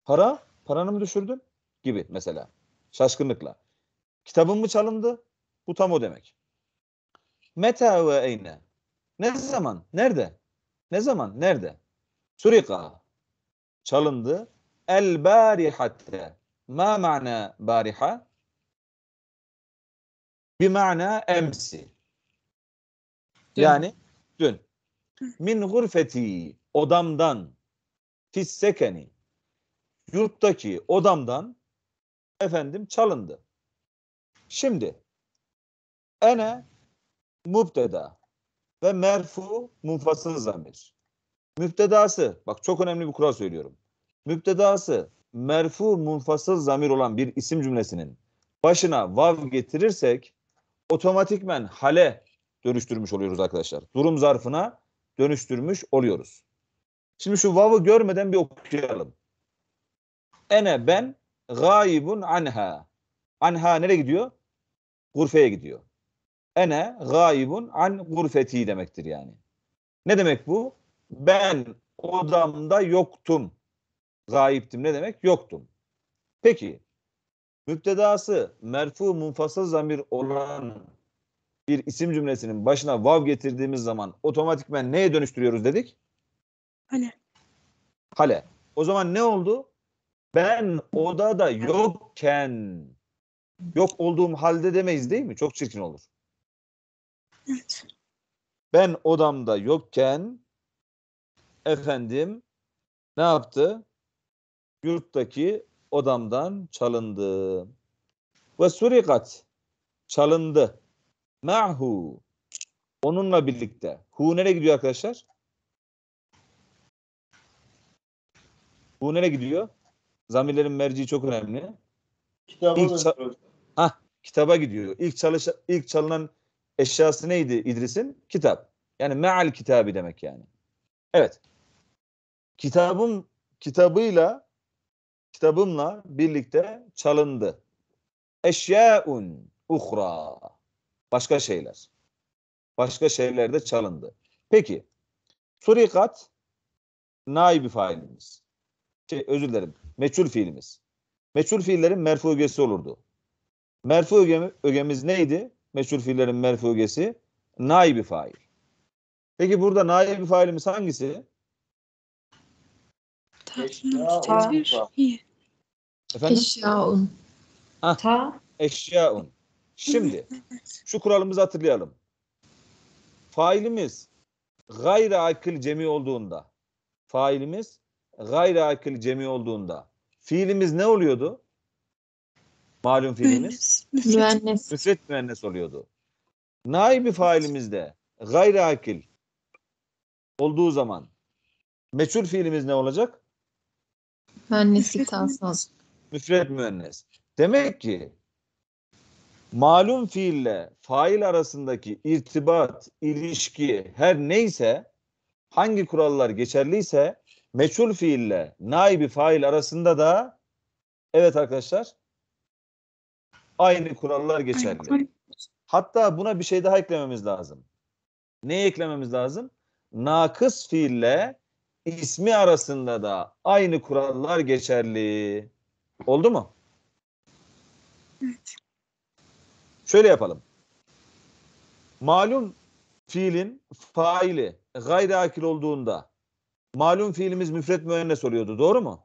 Para? Paranı mı düşürdün? Gibi mesela. Şaşkınlıkla. Kitabın mı çalındı? Bu tam o demek. Meta ve eyne. Ne zaman? Nerede? Ne zaman? Nerede? Surika. Çalındı. El barihatte. Ma ma'na bariha? Bi ma'na emsi. Yani dün. Min gurfeti odamdan fissekeni yurttaki odamdan efendim çalındı. Şimdi ene mubteda ve merfu munfasıl zamir. Müptedası bak çok önemli bir kural söylüyorum. Müptedası merfu munfasıl zamir olan bir isim cümlesinin başına vav getirirsek otomatikmen hale dönüştürmüş oluyoruz arkadaşlar. Durum zarfına dönüştürmüş oluyoruz. Şimdi şu vav'ı görmeden bir okuyalım. Ene ben gaibun anha. Anha nereye gidiyor? Gurfeye gidiyor. Ene gaibun an gurfeti demektir yani. Ne demek bu? Ben odamda yoktum. Gaiptim ne demek? Yoktum. Peki müptedası merfu munfasıl zamir olan bir isim cümlesinin başına vav getirdiğimiz zaman otomatikmen neye dönüştürüyoruz dedik? Hale. Hale. O zaman ne oldu? Ben odada yokken yok olduğum halde demeyiz değil mi? Çok çirkin olur. Evet. Ben odamda yokken efendim ne yaptı? yurttaki odamdan çalındı. Ve surikat çalındı. Ma'hu onunla birlikte. Hu nereye gidiyor arkadaşlar? Hu nereye gidiyor? Zamirlerin merci çok önemli. Kitaba ilk kitaba gidiyor. İlk çalış ilk çalınan eşyası neydi İdris'in? Kitap. Yani meal kitabı demek yani. Evet. Kitabım kitabıyla kitabımla birlikte çalındı. Eşyaun uhra. Başka şeyler. Başka şeyler de çalındı. Peki. Surikat naibi failimiz. Şey, özür dilerim. Meçhul fiilimiz. Meçhul fiillerin merfu ögesi olurdu. Merfu ögemi, ögemiz neydi? Meçhul fiillerin merfu ögesi naibi fail. Peki burada naibi failimiz hangisi? Takvim, Efendim? Eşyaun. Ha, Ta. Eşyaun. Şimdi şu kuralımızı hatırlayalım. Failimiz gayri akil cemi olduğunda failimiz gayri akil cemi olduğunda fiilimiz ne oluyordu? Malum fiilimiz. Müennes. Müfret müennes oluyordu. Naibi failimizde gayri akil olduğu zaman meçhul fiilimiz ne olacak? Müennes ithas olsun müfred müennes. Demek ki malum fiille fail arasındaki irtibat, ilişki her neyse hangi kurallar geçerliyse meçhul fiille naibi fail arasında da evet arkadaşlar aynı kurallar geçerli. Hatta buna bir şey daha eklememiz lazım. Ne eklememiz lazım? Nakıs fiille ismi arasında da aynı kurallar geçerli. Oldu mu? Evet. Şöyle yapalım. Malum fiilin faili gayri akil olduğunda malum fiilimiz müfret müennes oluyordu. Doğru mu?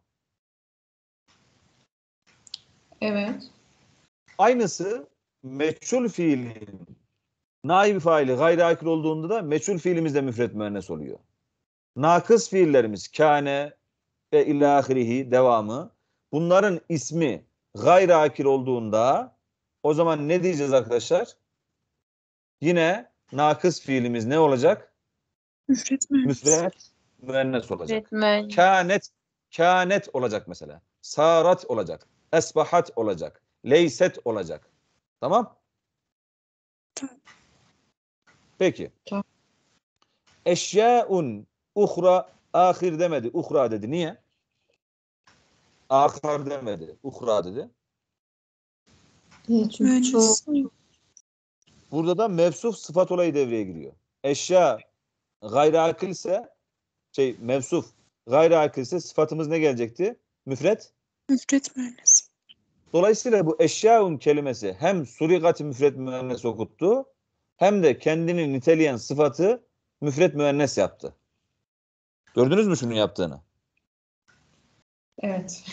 Evet. Aynısı meçhul fiilin naib faili gayri akil olduğunda da meçhul fiilimiz de müfret müennes oluyor. Nakıs fiillerimiz kâne ve illâhirihi devamı bunların ismi gayri akil olduğunda o zaman ne diyeceğiz arkadaşlar? Yine nakıs fiilimiz ne olacak? Müfret müfret müennes olacak. Kânet kânet olacak mesela. Sarat olacak. Esbahat olacak. Leyset olacak. Tamam? Peki. Eşyaun uhra ahir demedi. Uhra dedi. Niye? Akar demedi. Ukra dedi. Burada da mevsuf sıfat olayı devreye giriyor. Eşya gayri akıl ise şey mevsuf gayri akıl ise sıfatımız ne gelecekti? Müfret? Müfret mühendisi. Dolayısıyla bu eşyaun kelimesi hem surikat müfret mühendisi okuttu hem de kendini niteleyen sıfatı müfret mühendis yaptı. Gördünüz mü şunun yaptığını? Evet.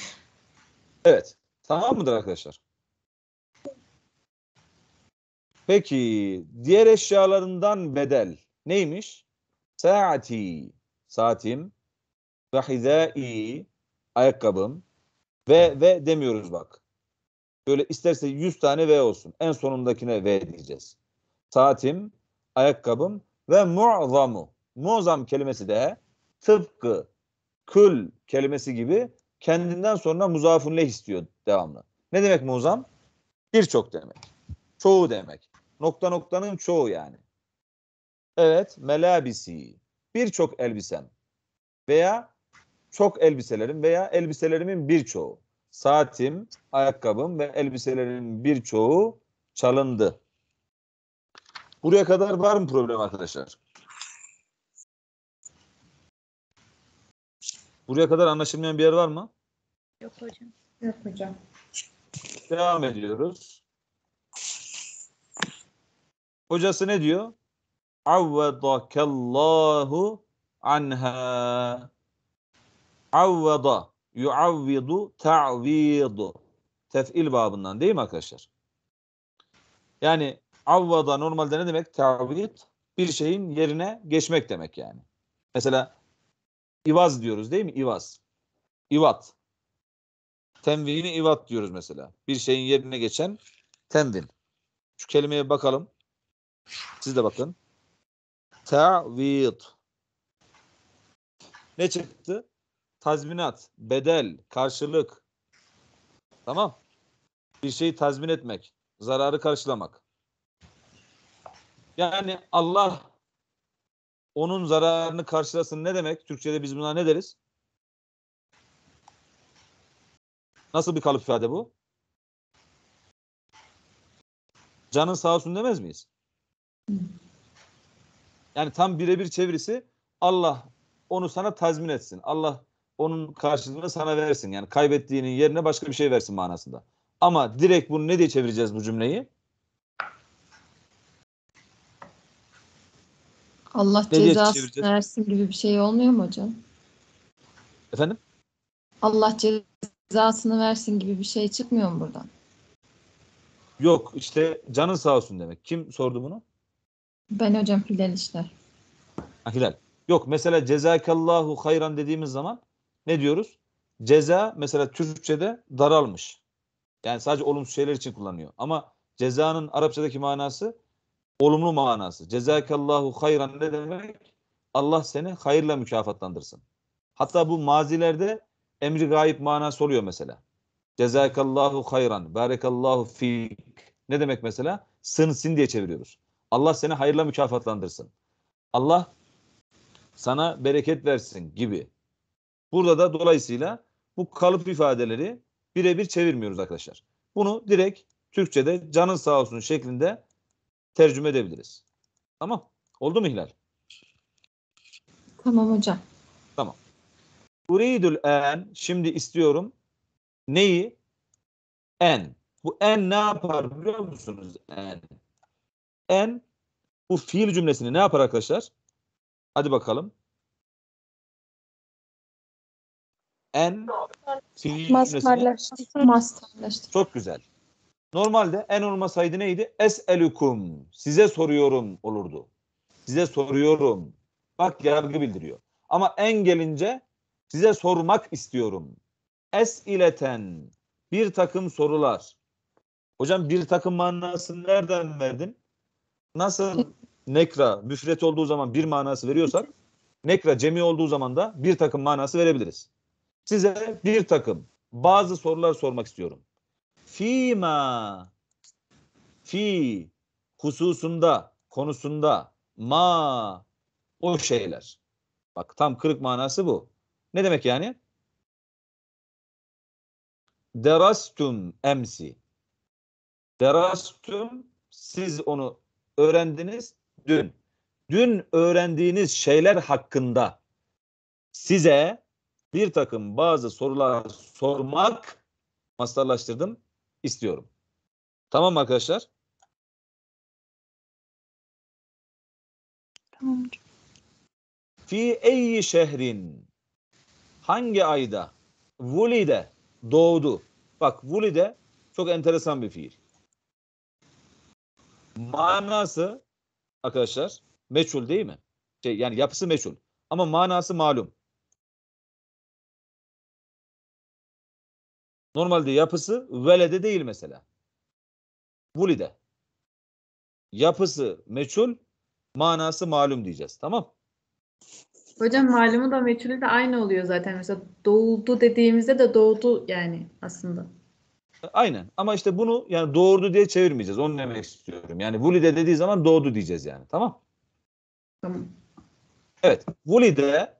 Evet. Tamam mıdır arkadaşlar? Peki diğer eşyalarından bedel neymiş? Saati, saatim ve hizai, ayakkabım ve ve demiyoruz bak. Böyle isterse 100 tane ve olsun. En sonundakine ve diyeceğiz. Saatim, ayakkabım ve mu'zamu. Mu'zam kelimesi de tıpkı kül kelimesi gibi kendinden sonra muzafun leh istiyor devamlı. Ne demek muzam? Birçok demek. Çoğu demek. Nokta noktanın çoğu yani. Evet, melabisi. Birçok elbisem veya çok elbiselerim veya elbiselerimin birçoğu. Saatim, ayakkabım ve elbiselerimin birçoğu çalındı. Buraya kadar var mı problem arkadaşlar? Buraya kadar anlaşılmayan bir yer var mı? Yok hocam. Yok hocam. Devam ediyoruz. Hocası ne diyor? Avvedakallahu anha. Avveda. Yuavvidu ta'vidu. Tef'il babından değil mi arkadaşlar? Yani avvada normalde ne demek? Ta'vid bir şeyin yerine geçmek demek yani. Mesela İvaz diyoruz değil mi? İvaz. İvat. Tenvini ivat diyoruz mesela. Bir şeyin yerine geçen tenvin. Şu kelimeye bakalım. Siz de bakın. Ta'vid. Ne çıktı? Tazminat, bedel, karşılık. Tamam. Bir şeyi tazmin etmek, zararı karşılamak. Yani Allah onun zararını karşılasın ne demek? Türkçe'de biz buna ne deriz? Nasıl bir kalıp ifade bu? Canın sağ olsun demez miyiz? Yani tam birebir çevirisi Allah onu sana tazmin etsin. Allah onun karşılığını sana versin. Yani kaybettiğinin yerine başka bir şey versin manasında. Ama direkt bunu ne diye çevireceğiz bu cümleyi? Allah cezasını versin gibi bir şey olmuyor mu hocam? Efendim? Allah cezasını versin gibi bir şey çıkmıyor mu buradan? Yok işte canın sağ olsun demek. Kim sordu bunu? Ben hocam Hilal işler. Ha, Hilal. Yok mesela cezakallahu hayran dediğimiz zaman ne diyoruz? Ceza mesela Türkçe'de daralmış. Yani sadece olumsuz şeyler için kullanıyor. Ama cezanın Arapçadaki manası Olumlu manası. Cezakallahu hayran ne demek? Allah seni hayırla mükafatlandırsın. Hatta bu mazilerde emri gayip manası oluyor mesela. Cezakallahu hayran, barakallahu fik. Ne demek mesela? Sınsin diye çeviriyoruz. Allah seni hayırla mükafatlandırsın. Allah sana bereket versin gibi. Burada da dolayısıyla bu kalıp ifadeleri birebir çevirmiyoruz arkadaşlar. Bunu direkt Türkçe'de canın sağ olsun şeklinde tercüme edebiliriz. Tamam. Oldu mu Hilal? Tamam hocam. Tamam. Uridul en şimdi istiyorum neyi? En. Bu en ne yapar biliyor musunuz? En. En bu fiil cümlesini ne yapar arkadaşlar? Hadi bakalım. En fiil cümlesini mastarlaştır. Çok güzel. Normalde en olma saydı neydi? Es'elukum. Size soruyorum olurdu. Size soruyorum. Bak yargı bildiriyor. Ama en gelince size sormak istiyorum. Es ileten bir takım sorular. Hocam bir takım manasını nereden verdin? Nasıl nekra müfret olduğu zaman bir manası veriyorsak nekra cemi olduğu zaman da bir takım manası verebiliriz. Size bir takım bazı sorular sormak istiyorum. Fima fi hususunda konusunda ma o şeyler. Bak tam kırık manası bu. Ne demek yani? Derastum emsi. Derastum siz onu öğrendiniz dün. Dün öğrendiğiniz şeyler hakkında size bir takım bazı sorular sormak masallaştırdım istiyorum. Tamam mı arkadaşlar? Tamam Fi eyyi şehrin hangi ayda vulide doğdu? Bak vulide çok enteresan bir fiil. Manası arkadaşlar meçhul değil mi? Şey, yani yapısı meçhul. Ama manası malum. Normalde yapısı velede değil mesela. Vulide. Yapısı meçhul, manası malum diyeceğiz. Tamam? Hocam malumu da meçhulü de aynı oluyor zaten. Mesela doğuldu dediğimizde de doğdu yani aslında. Aynen ama işte bunu yani doğurdu diye çevirmeyeceğiz. Onu demek istiyorum. Yani vulide dediği zaman doğdu diyeceğiz yani. Tamam? Tamam. Evet. Vulide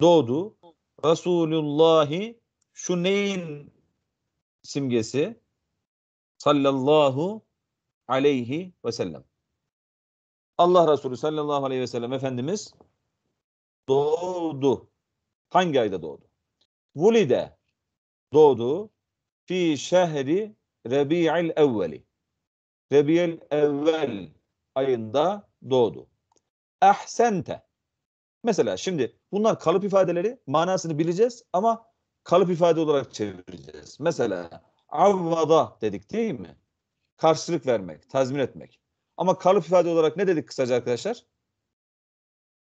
doğdu. Resulullahi şu neyin simgesi sallallahu aleyhi ve sellem. Allah Resulü sallallahu aleyhi ve sellem Efendimiz doğdu. Hangi ayda doğdu? Vulide doğdu. Fi şehri Rebi'il evveli. Rebi'il evvel ayında doğdu. Ahsente. Mesela şimdi bunlar kalıp ifadeleri manasını bileceğiz ama kalıp ifade olarak çevireceğiz. Mesela avvada dedik değil mi? Karşılık vermek, tazmin etmek. Ama kalıp ifade olarak ne dedik kısaca arkadaşlar?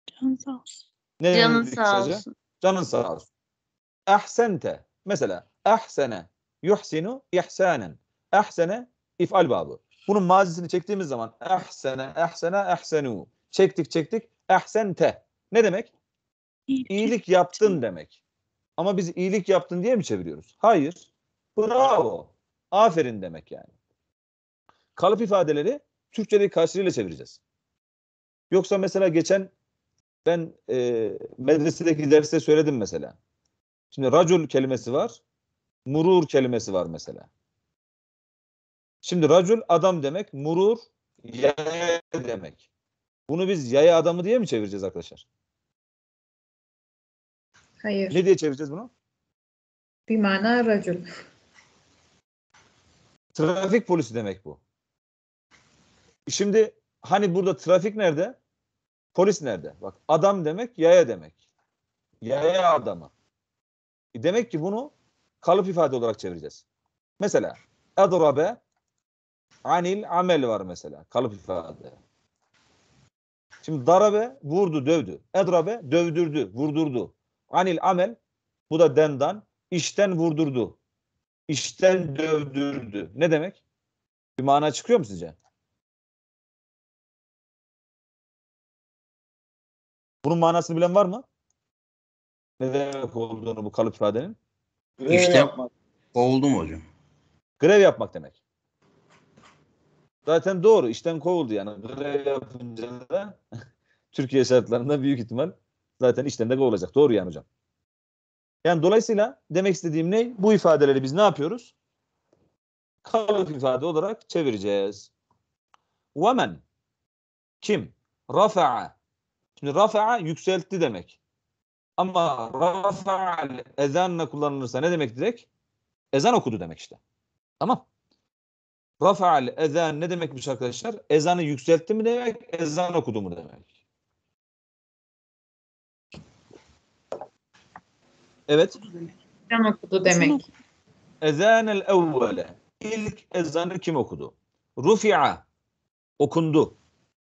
Canın sağ olsun. Ne Canın dedik sağ kısaca? olsun. Canın sağ olsun. Ahsente. Mesela ahsene, yuhsinu, ihsanen. Ahsene, ifal babı. Bunun mazisini çektiğimiz zaman ahsene, ahsene, ahsenu. Çektik çektik. Ahsente. Ne demek? İyilik yaptın demek. Ama biz iyilik yaptın diye mi çeviriyoruz? Hayır. Bravo. Aferin demek yani. Kalıp ifadeleri Türkçedeki karşılığıyla çevireceğiz. Yoksa mesela geçen ben e, medresedeki derste söyledim mesela. Şimdi racul kelimesi var. Murur kelimesi var mesela. Şimdi racul adam demek. Murur yaya demek. Bunu biz yaya adamı diye mi çevireceğiz arkadaşlar? Hayır. Ne diye çevireceğiz bunu? Bir mana aracın. Trafik polisi demek bu. Şimdi hani burada trafik nerede? Polis nerede? Bak adam demek yaya demek. Yaya adamı. E demek ki bunu kalıp ifade olarak çevireceğiz. Mesela edrabe anil amel var mesela kalıp ifade. Şimdi darabe vurdu, dövdü. Edrabe dövdürdü, vurdurdu anil amel bu da dendan işten vurdurdu. İşten dövdürdü. Ne demek? Bir mana çıkıyor mu sizce? Bunun manasını bilen var mı? Ne demek olduğunu bu kalıp ifadenin? Grev işte yapmak. Kovuldum hocam. Grev yapmak demek. Zaten doğru. işten kovuldu yani. Grev yapınca da [LAUGHS] Türkiye şartlarında büyük ihtimal zaten işten de olacak Doğru yani hocam. Yani dolayısıyla demek istediğim ne? Bu ifadeleri biz ne yapıyoruz? Kalıp ifade olarak çevireceğiz. وَمَنْ Kim? Rafa'a. Şimdi rafa'a yükseltti demek. Ama rafaa ezanla kullanılırsa ne demek direkt? Ezan okudu demek işte. Tamam. Rafaa ezan ne demekmiş arkadaşlar? Ezanı yükseltti mi demek? Ezan okudu mu demek? Evet. Kim okudu demek. Ezan el evvele. İlk ezanı kim okudu? Rufi'a. Okundu.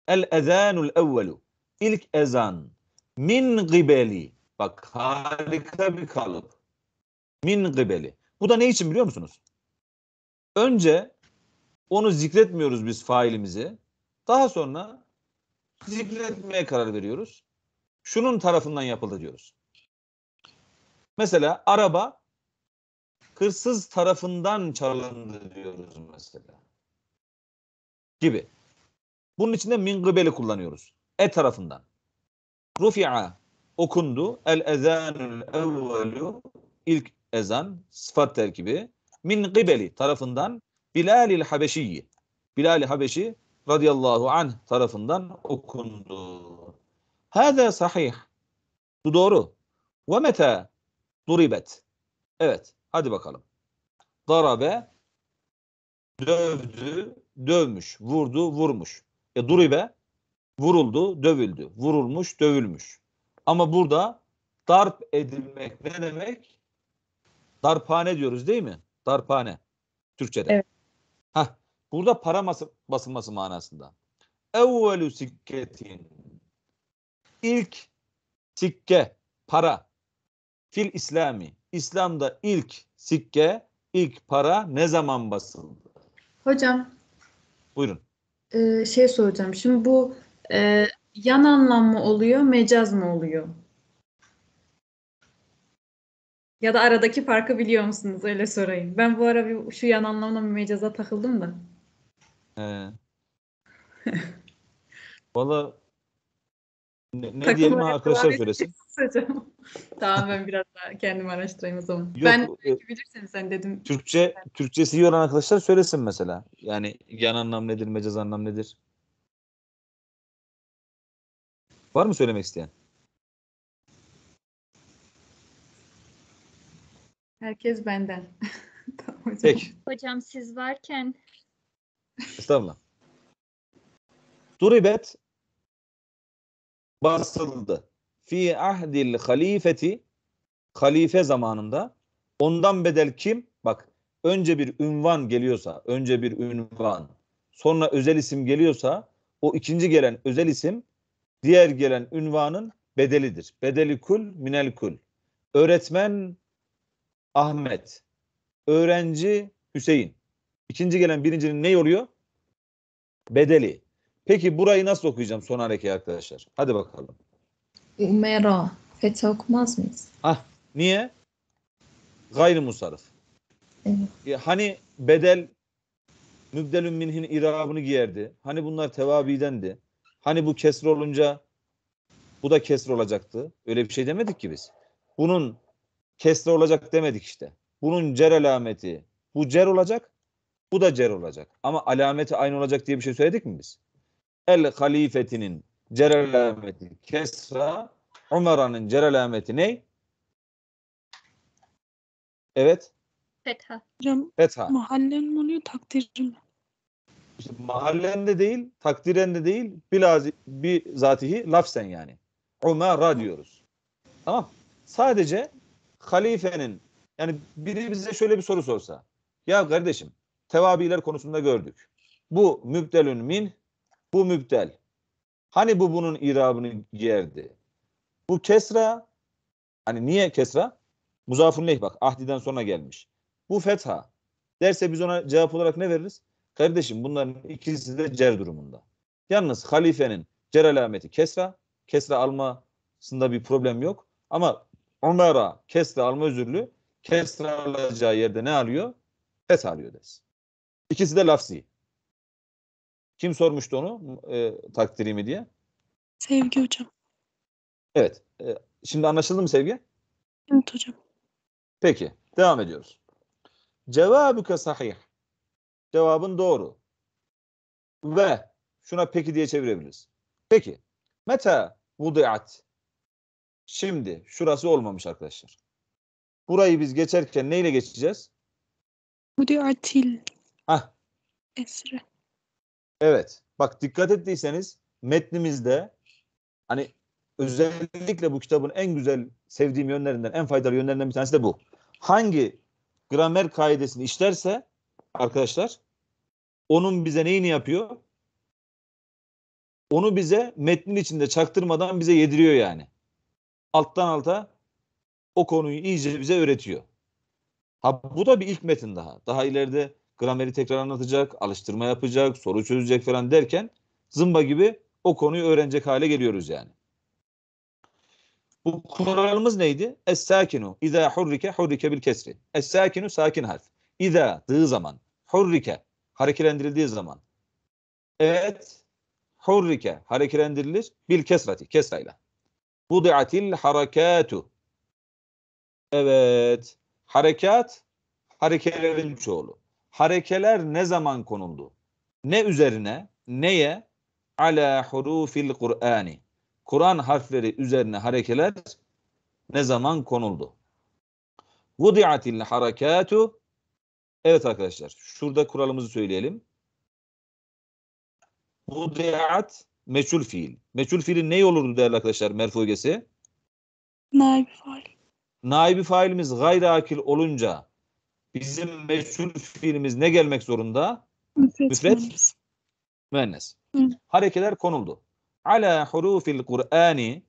El ezanul evvelu. İlk ezan. Min gibeli. Bak harika bir kalıp. Min gibeli. Bu da ne için biliyor musunuz? Önce onu zikretmiyoruz biz failimizi. Daha sonra zikretmeye karar veriyoruz. Şunun tarafından yapıldı diyoruz. Mesela araba hırsız tarafından çalındı diyoruz mesela. Gibi. Bunun içinde min kullanıyoruz. E tarafından. Rufi'a okundu. El ezanul evvelu ilk ezan sıfat terkibi. Min gıbeli tarafından Bilalil Habeşi'yi. Bilal-i Habeşi radıyallahu anh tarafından okundu. Hâzâ sahih. Bu doğru. Ve meta Duribet. Evet. Hadi bakalım. Darabe dövdü, dövmüş. Vurdu, vurmuş. Ya e, duribe vuruldu, dövüldü. Vurulmuş, dövülmüş. Ama burada darp edilmek ne demek? Darpane diyoruz değil mi? Darpane. Türkçe'de. Evet. Heh, burada para basılması manasında. Evvelü sikketin. İlk sikke, para fil İslami. İslam'da ilk sikke, ilk para ne zaman basıldı? Hocam. Buyurun. E, şey soracağım. Şimdi bu e, yan anlam mı oluyor, mecaz mı oluyor? Ya da aradaki farkı biliyor musunuz? Öyle sorayım. Ben bu ara bir, şu yan anlamına bir mecaza takıldım da. Ee, Valla ne, ne diyelim arkadaşlar söylesin kısaca. [LAUGHS] tamam ben biraz daha kendimi araştırayım o zaman. Yok, ben e, bilirsin sen dedim. Türkçe Türkçesi iyi olan arkadaşlar söylesin mesela. Yani yan anlam nedir, mecaz anlam nedir? Var mı söylemek isteyen? Herkes benden. [LAUGHS] tamam hocam. Peki. Hocam siz varken. Estağfurullah. Duribet basıldı fi ahdil halifeti halife zamanında ondan bedel kim? Bak önce bir ünvan geliyorsa, önce bir ünvan, sonra özel isim geliyorsa o ikinci gelen özel isim diğer gelen ünvanın bedelidir. Bedeli kul minel kul. Öğretmen Ahmet. Öğrenci Hüseyin. İkinci gelen birincinin ne oluyor? Bedeli. Peki burayı nasıl okuyacağım son hareket arkadaşlar? Hadi bakalım. Umera. Fetha okumaz mıyız? Ah niye? Gayrimusarif. Evet. E, hani bedel mübdelün minhin irabını giyerdi. Hani bunlar tevabidendi. Hani bu kesr olunca bu da kesr olacaktı. Öyle bir şey demedik ki biz. Bunun kesr olacak demedik işte. Bunun cer alameti bu cer olacak, bu da cer olacak. Ama alameti aynı olacak diye bir şey söyledik mi biz? El halifetinin cerel alameti kesra. Umara'nın cerel alameti ne? Evet. Fetha. Fetha. mahallen mi oluyor takdirci mi? İşte mahallen de değil, takdiren de değil, bilazi, bir zatihi lafsen yani. Umara diyoruz. Tamam. Sadece halifenin yani biri bize şöyle bir soru sorsa. Ya kardeşim tevabiler konusunda gördük. Bu mübdelün min, bu mübdel. Hani bu bunun irabını gerdi. Bu kesra hani niye kesra? Muzafun leh bak ahdiden sonra gelmiş. Bu fetha. Derse biz ona cevap olarak ne veririz? Kardeşim bunların ikisi de cer durumunda. Yalnız halifenin cer alameti kesra. Kesra almasında bir problem yok. Ama Ömer'a kesra alma özürlü kesra alacağı yerde ne alıyor? Fetha alıyor dersin. İkisi de lafzi. Kim sormuştu onu e, takdiri diye? Sevgi hocam. Evet. E, şimdi anlaşıldı mı Sevgi? Evet hocam. Peki. Devam ediyoruz. Cevabüke sahih. Cevabın doğru. Ve şuna peki diye çevirebiliriz. Peki. Meta vudiat. Şimdi şurası olmamış arkadaşlar. Burayı biz geçerken neyle geçeceğiz? Vudiatil. Hah. Esre. Evet. Bak dikkat ettiyseniz metnimizde hani özellikle bu kitabın en güzel sevdiğim yönlerinden, en faydalı yönlerinden bir tanesi de bu. Hangi gramer kaidesini işlerse arkadaşlar onun bize neyini yapıyor? Onu bize metnin içinde çaktırmadan bize yediriyor yani. Alttan alta o konuyu iyice bize öğretiyor. Ha bu da bir ilk metin daha. Daha ileride grameri tekrar anlatacak, alıştırma yapacak, soru çözecek falan derken zımba gibi o konuyu öğrenecek hale geliyoruz yani. Bu kuralımız neydi? Es-sakinu izâ hurrike hurrike bil kesri. Es-sakinu sakin harf. İzâ dığı zaman. Hurrike hareketlendirildiği zaman. Evet hurrike hareketlendirilir bil kesrati kesrayla. Budiatil harakatu. Evet. Harekat harekelerin çoğulu harekeler ne zaman konuldu? Ne üzerine, neye? Ala hurufil Kur'ani. Kur'an harfleri üzerine harekeler ne zaman konuldu? Vudiatil harekatu. Evet arkadaşlar, şurada kuralımızı söyleyelim. Vudiat meçhul fiil. Meçhul fiilin ne olurdu değerli arkadaşlar merfugesi? Naibi fail. Naibi failimiz gayri akil olunca Bizim meçhul fiilimiz ne gelmek zorunda? Müfret müennes. Harekeler konuldu. Ala hurufil Kur'ani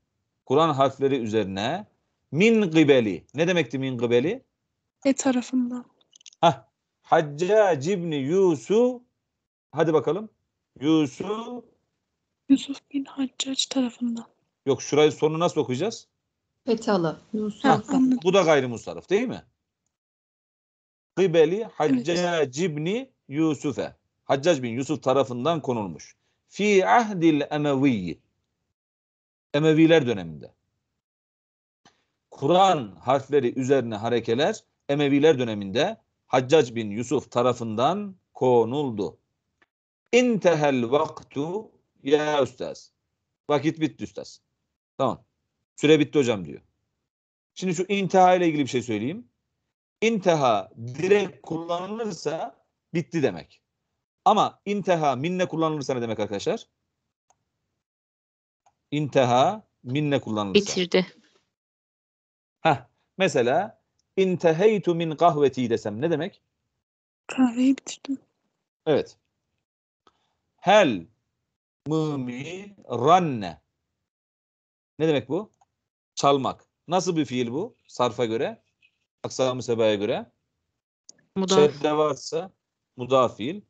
Kur'an harfleri üzerine min gıbeli. Ne demekti min gıbeli? E tarafından. Hah. Haccac ibn Yusuf hadi bakalım. Yusuf Yusuf bin Haccac tarafından. Yok şurayı sonu nasıl okuyacağız? Fetalı. Yusuf. Ha, bu da gayrimusarif değil mi? kıbeli [LAUGHS] Haccac ibni Yusuf'e. Haccac bin Yusuf tarafından konulmuş. Fi ahdil Emevi. Emeviler döneminde. Kur'an harfleri üzerine harekeler Emeviler döneminde Haccac bin Yusuf tarafından konuldu. İntehel vaktu ya üstaz. Vakit bitti üstaz. Tamam. Süre bitti hocam diyor. Şimdi şu intiha ile ilgili bir şey söyleyeyim. İnteha direkt kullanılırsa bitti demek. Ama inteha minne kullanılırsa ne demek arkadaşlar? İnteha minne kullanılırsa. Bitirdi. Ha mesela inteheytu min kahveti desem ne demek? Kahveyi bitirdim. Evet. Hel mımi ranne. Ne demek bu? Çalmak. Nasıl bir fiil bu sarfa göre? aksamı sebaya göre şerhde varsa mudafil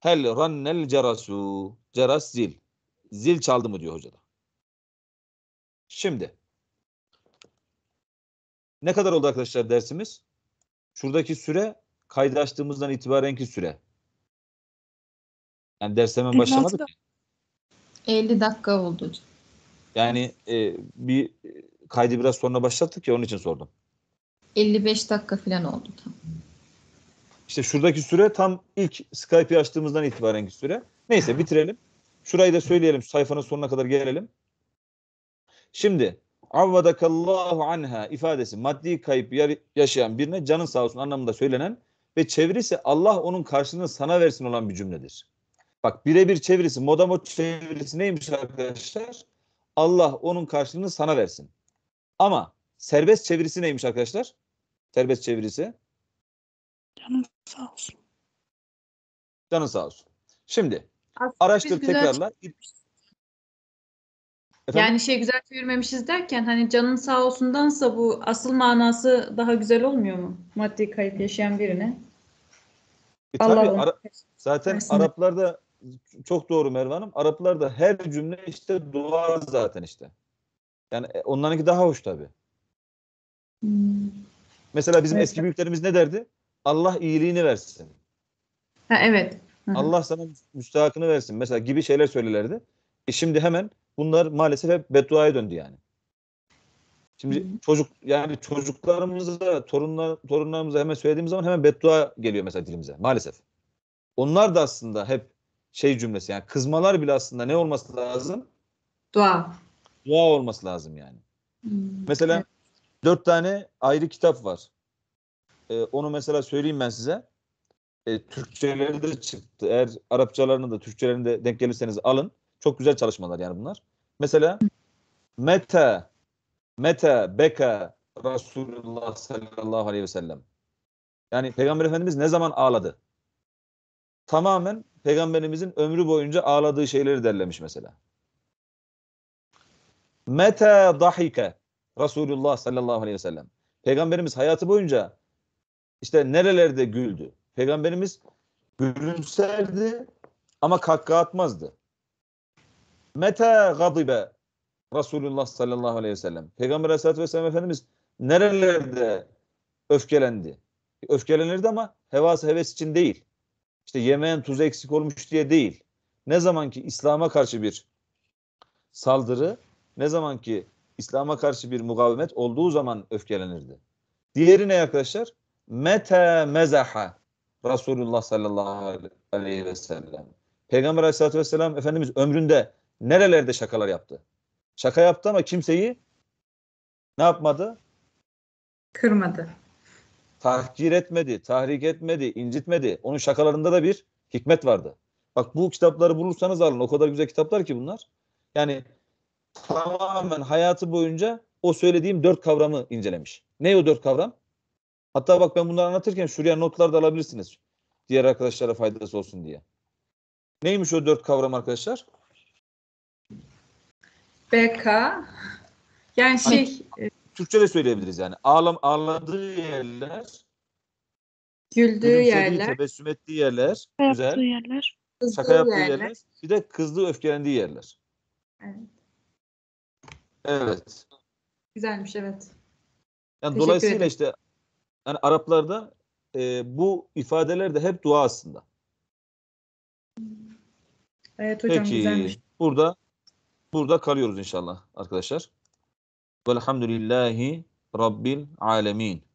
hel rannel cerasu ceras zil zil çaldı mı diyor hocada. Şimdi ne kadar oldu arkadaşlar dersimiz? Şuradaki süre kaydaştığımızdan itibarenki süre. Yani ders hemen başlamadı ki. 50 dakika oldu hocam. Yani e, bir e, kaydı biraz sonra başlattık ya onun için sordum. 55 dakika falan oldu tam. İşte şuradaki süre tam ilk Skype'i açtığımızdan itibarenki süre. Neyse bitirelim. Şurayı da söyleyelim. sayfanın sonuna kadar gelelim. Şimdi avvadakallahu anha ifadesi maddi kayıp yaşayan birine canın sağ olsun anlamında söylenen ve çevirisi Allah onun karşılığını sana versin olan bir cümledir. Bak birebir çevirisi modamot çevirisi neymiş arkadaşlar? Allah onun karşılığını sana versin. Ama Serbest çevirisi neymiş arkadaşlar? Serbest çevirisi. Canın sağ olsun. Canın sağ olsun. Şimdi Aslında araştır tekrarla. Efendim? Yani şey güzel çevirmemişiz derken hani canın sağ olsundansa bu asıl manası daha güzel olmuyor mu? Maddi kayıp yaşayan birine. E Allah tabii, Ara, zaten Araplarda çok doğru Merve Hanım. Araplar her cümle işte dua zaten işte. Yani e, onlarınki daha hoş tabii. Hmm. Mesela bizim evet. eski büyüklerimiz ne derdi? Allah iyiliğini versin. Ha, evet. Hı-hı. Allah sana müstahakını versin. Mesela gibi şeyler söylerlerdi. E şimdi hemen bunlar maalesef hep bedduaya döndü yani. Şimdi Hı-hı. çocuk yani çocuklarımıza, torunlar, torunlarımıza hemen söylediğimiz zaman hemen beddua geliyor mesela dilimize maalesef. Onlar da aslında hep şey cümlesi yani kızmalar bile aslında ne olması lazım? Dua. Dua olması lazım yani. Hı-hı. Hmm, mesela evet Dört tane ayrı kitap var. Ee, onu mesela söyleyeyim ben size. Ee, Türkçeleri de çıktı. Eğer Arapçalarını da Türkçelerini de denk gelirseniz alın. Çok güzel çalışmalar yani bunlar. Mesela Meta Meta Beka Resulullah sallallahu aleyhi ve sellem. Yani Peygamber Efendimiz ne zaman ağladı? Tamamen Peygamberimizin ömrü boyunca ağladığı şeyleri derlemiş mesela. Meta dahike Resulullah sallallahu aleyhi ve sellem. Peygamberimiz hayatı boyunca işte nerelerde güldü. Peygamberimiz gülümserdi ama kahkaha atmazdı. Meta gadibe Resulullah sallallahu aleyhi ve sellem. Peygamber aleyhissalatü vesselam Efendimiz nerelerde öfkelendi? Öfkelenirdi ama hevası heves için değil. İşte yemeğin tuzu eksik olmuş diye değil. Ne zaman ki İslam'a karşı bir saldırı, ne zaman ki İslam'a karşı bir mukavemet olduğu zaman öfkelenirdi. Diğeri ne arkadaşlar? Mete mezaha Resulullah sallallahu aleyhi ve sellem. Peygamber aleyhissalatü vesselam Efendimiz ömründe nerelerde şakalar yaptı? Şaka yaptı ama kimseyi ne yapmadı? Kırmadı. Tahkir etmedi, tahrik etmedi, incitmedi. Onun şakalarında da bir hikmet vardı. Bak bu kitapları bulursanız alın. O kadar güzel kitaplar ki bunlar. Yani tamamen hayatı boyunca o söylediğim dört kavramı incelemiş. Ne o dört kavram? Hatta bak ben bunları anlatırken şuraya notlar da alabilirsiniz. Diğer arkadaşlara faydası olsun diye. Neymiş o dört kavram arkadaşlar? BK. Yani hani şey... Hani, Türkçe de söyleyebiliriz yani. Ağlam, ağladığı yerler... Güldüğü yerler. Tebessüm ettiği yerler. Güzel. Yaptığı yerler. Şaka yaptığı yerler. yerler. Bir de kızdığı öfkelendiği yerler. Evet. Evet. Güzelmiş evet. Yani dolayısıyla işte yani Araplarda e, bu ifadeler de hep dua aslında. Evet hocam Peki, güzelmiş. Burada burada kalıyoruz inşallah arkadaşlar. Velhamdülillahi Rabbil alemin.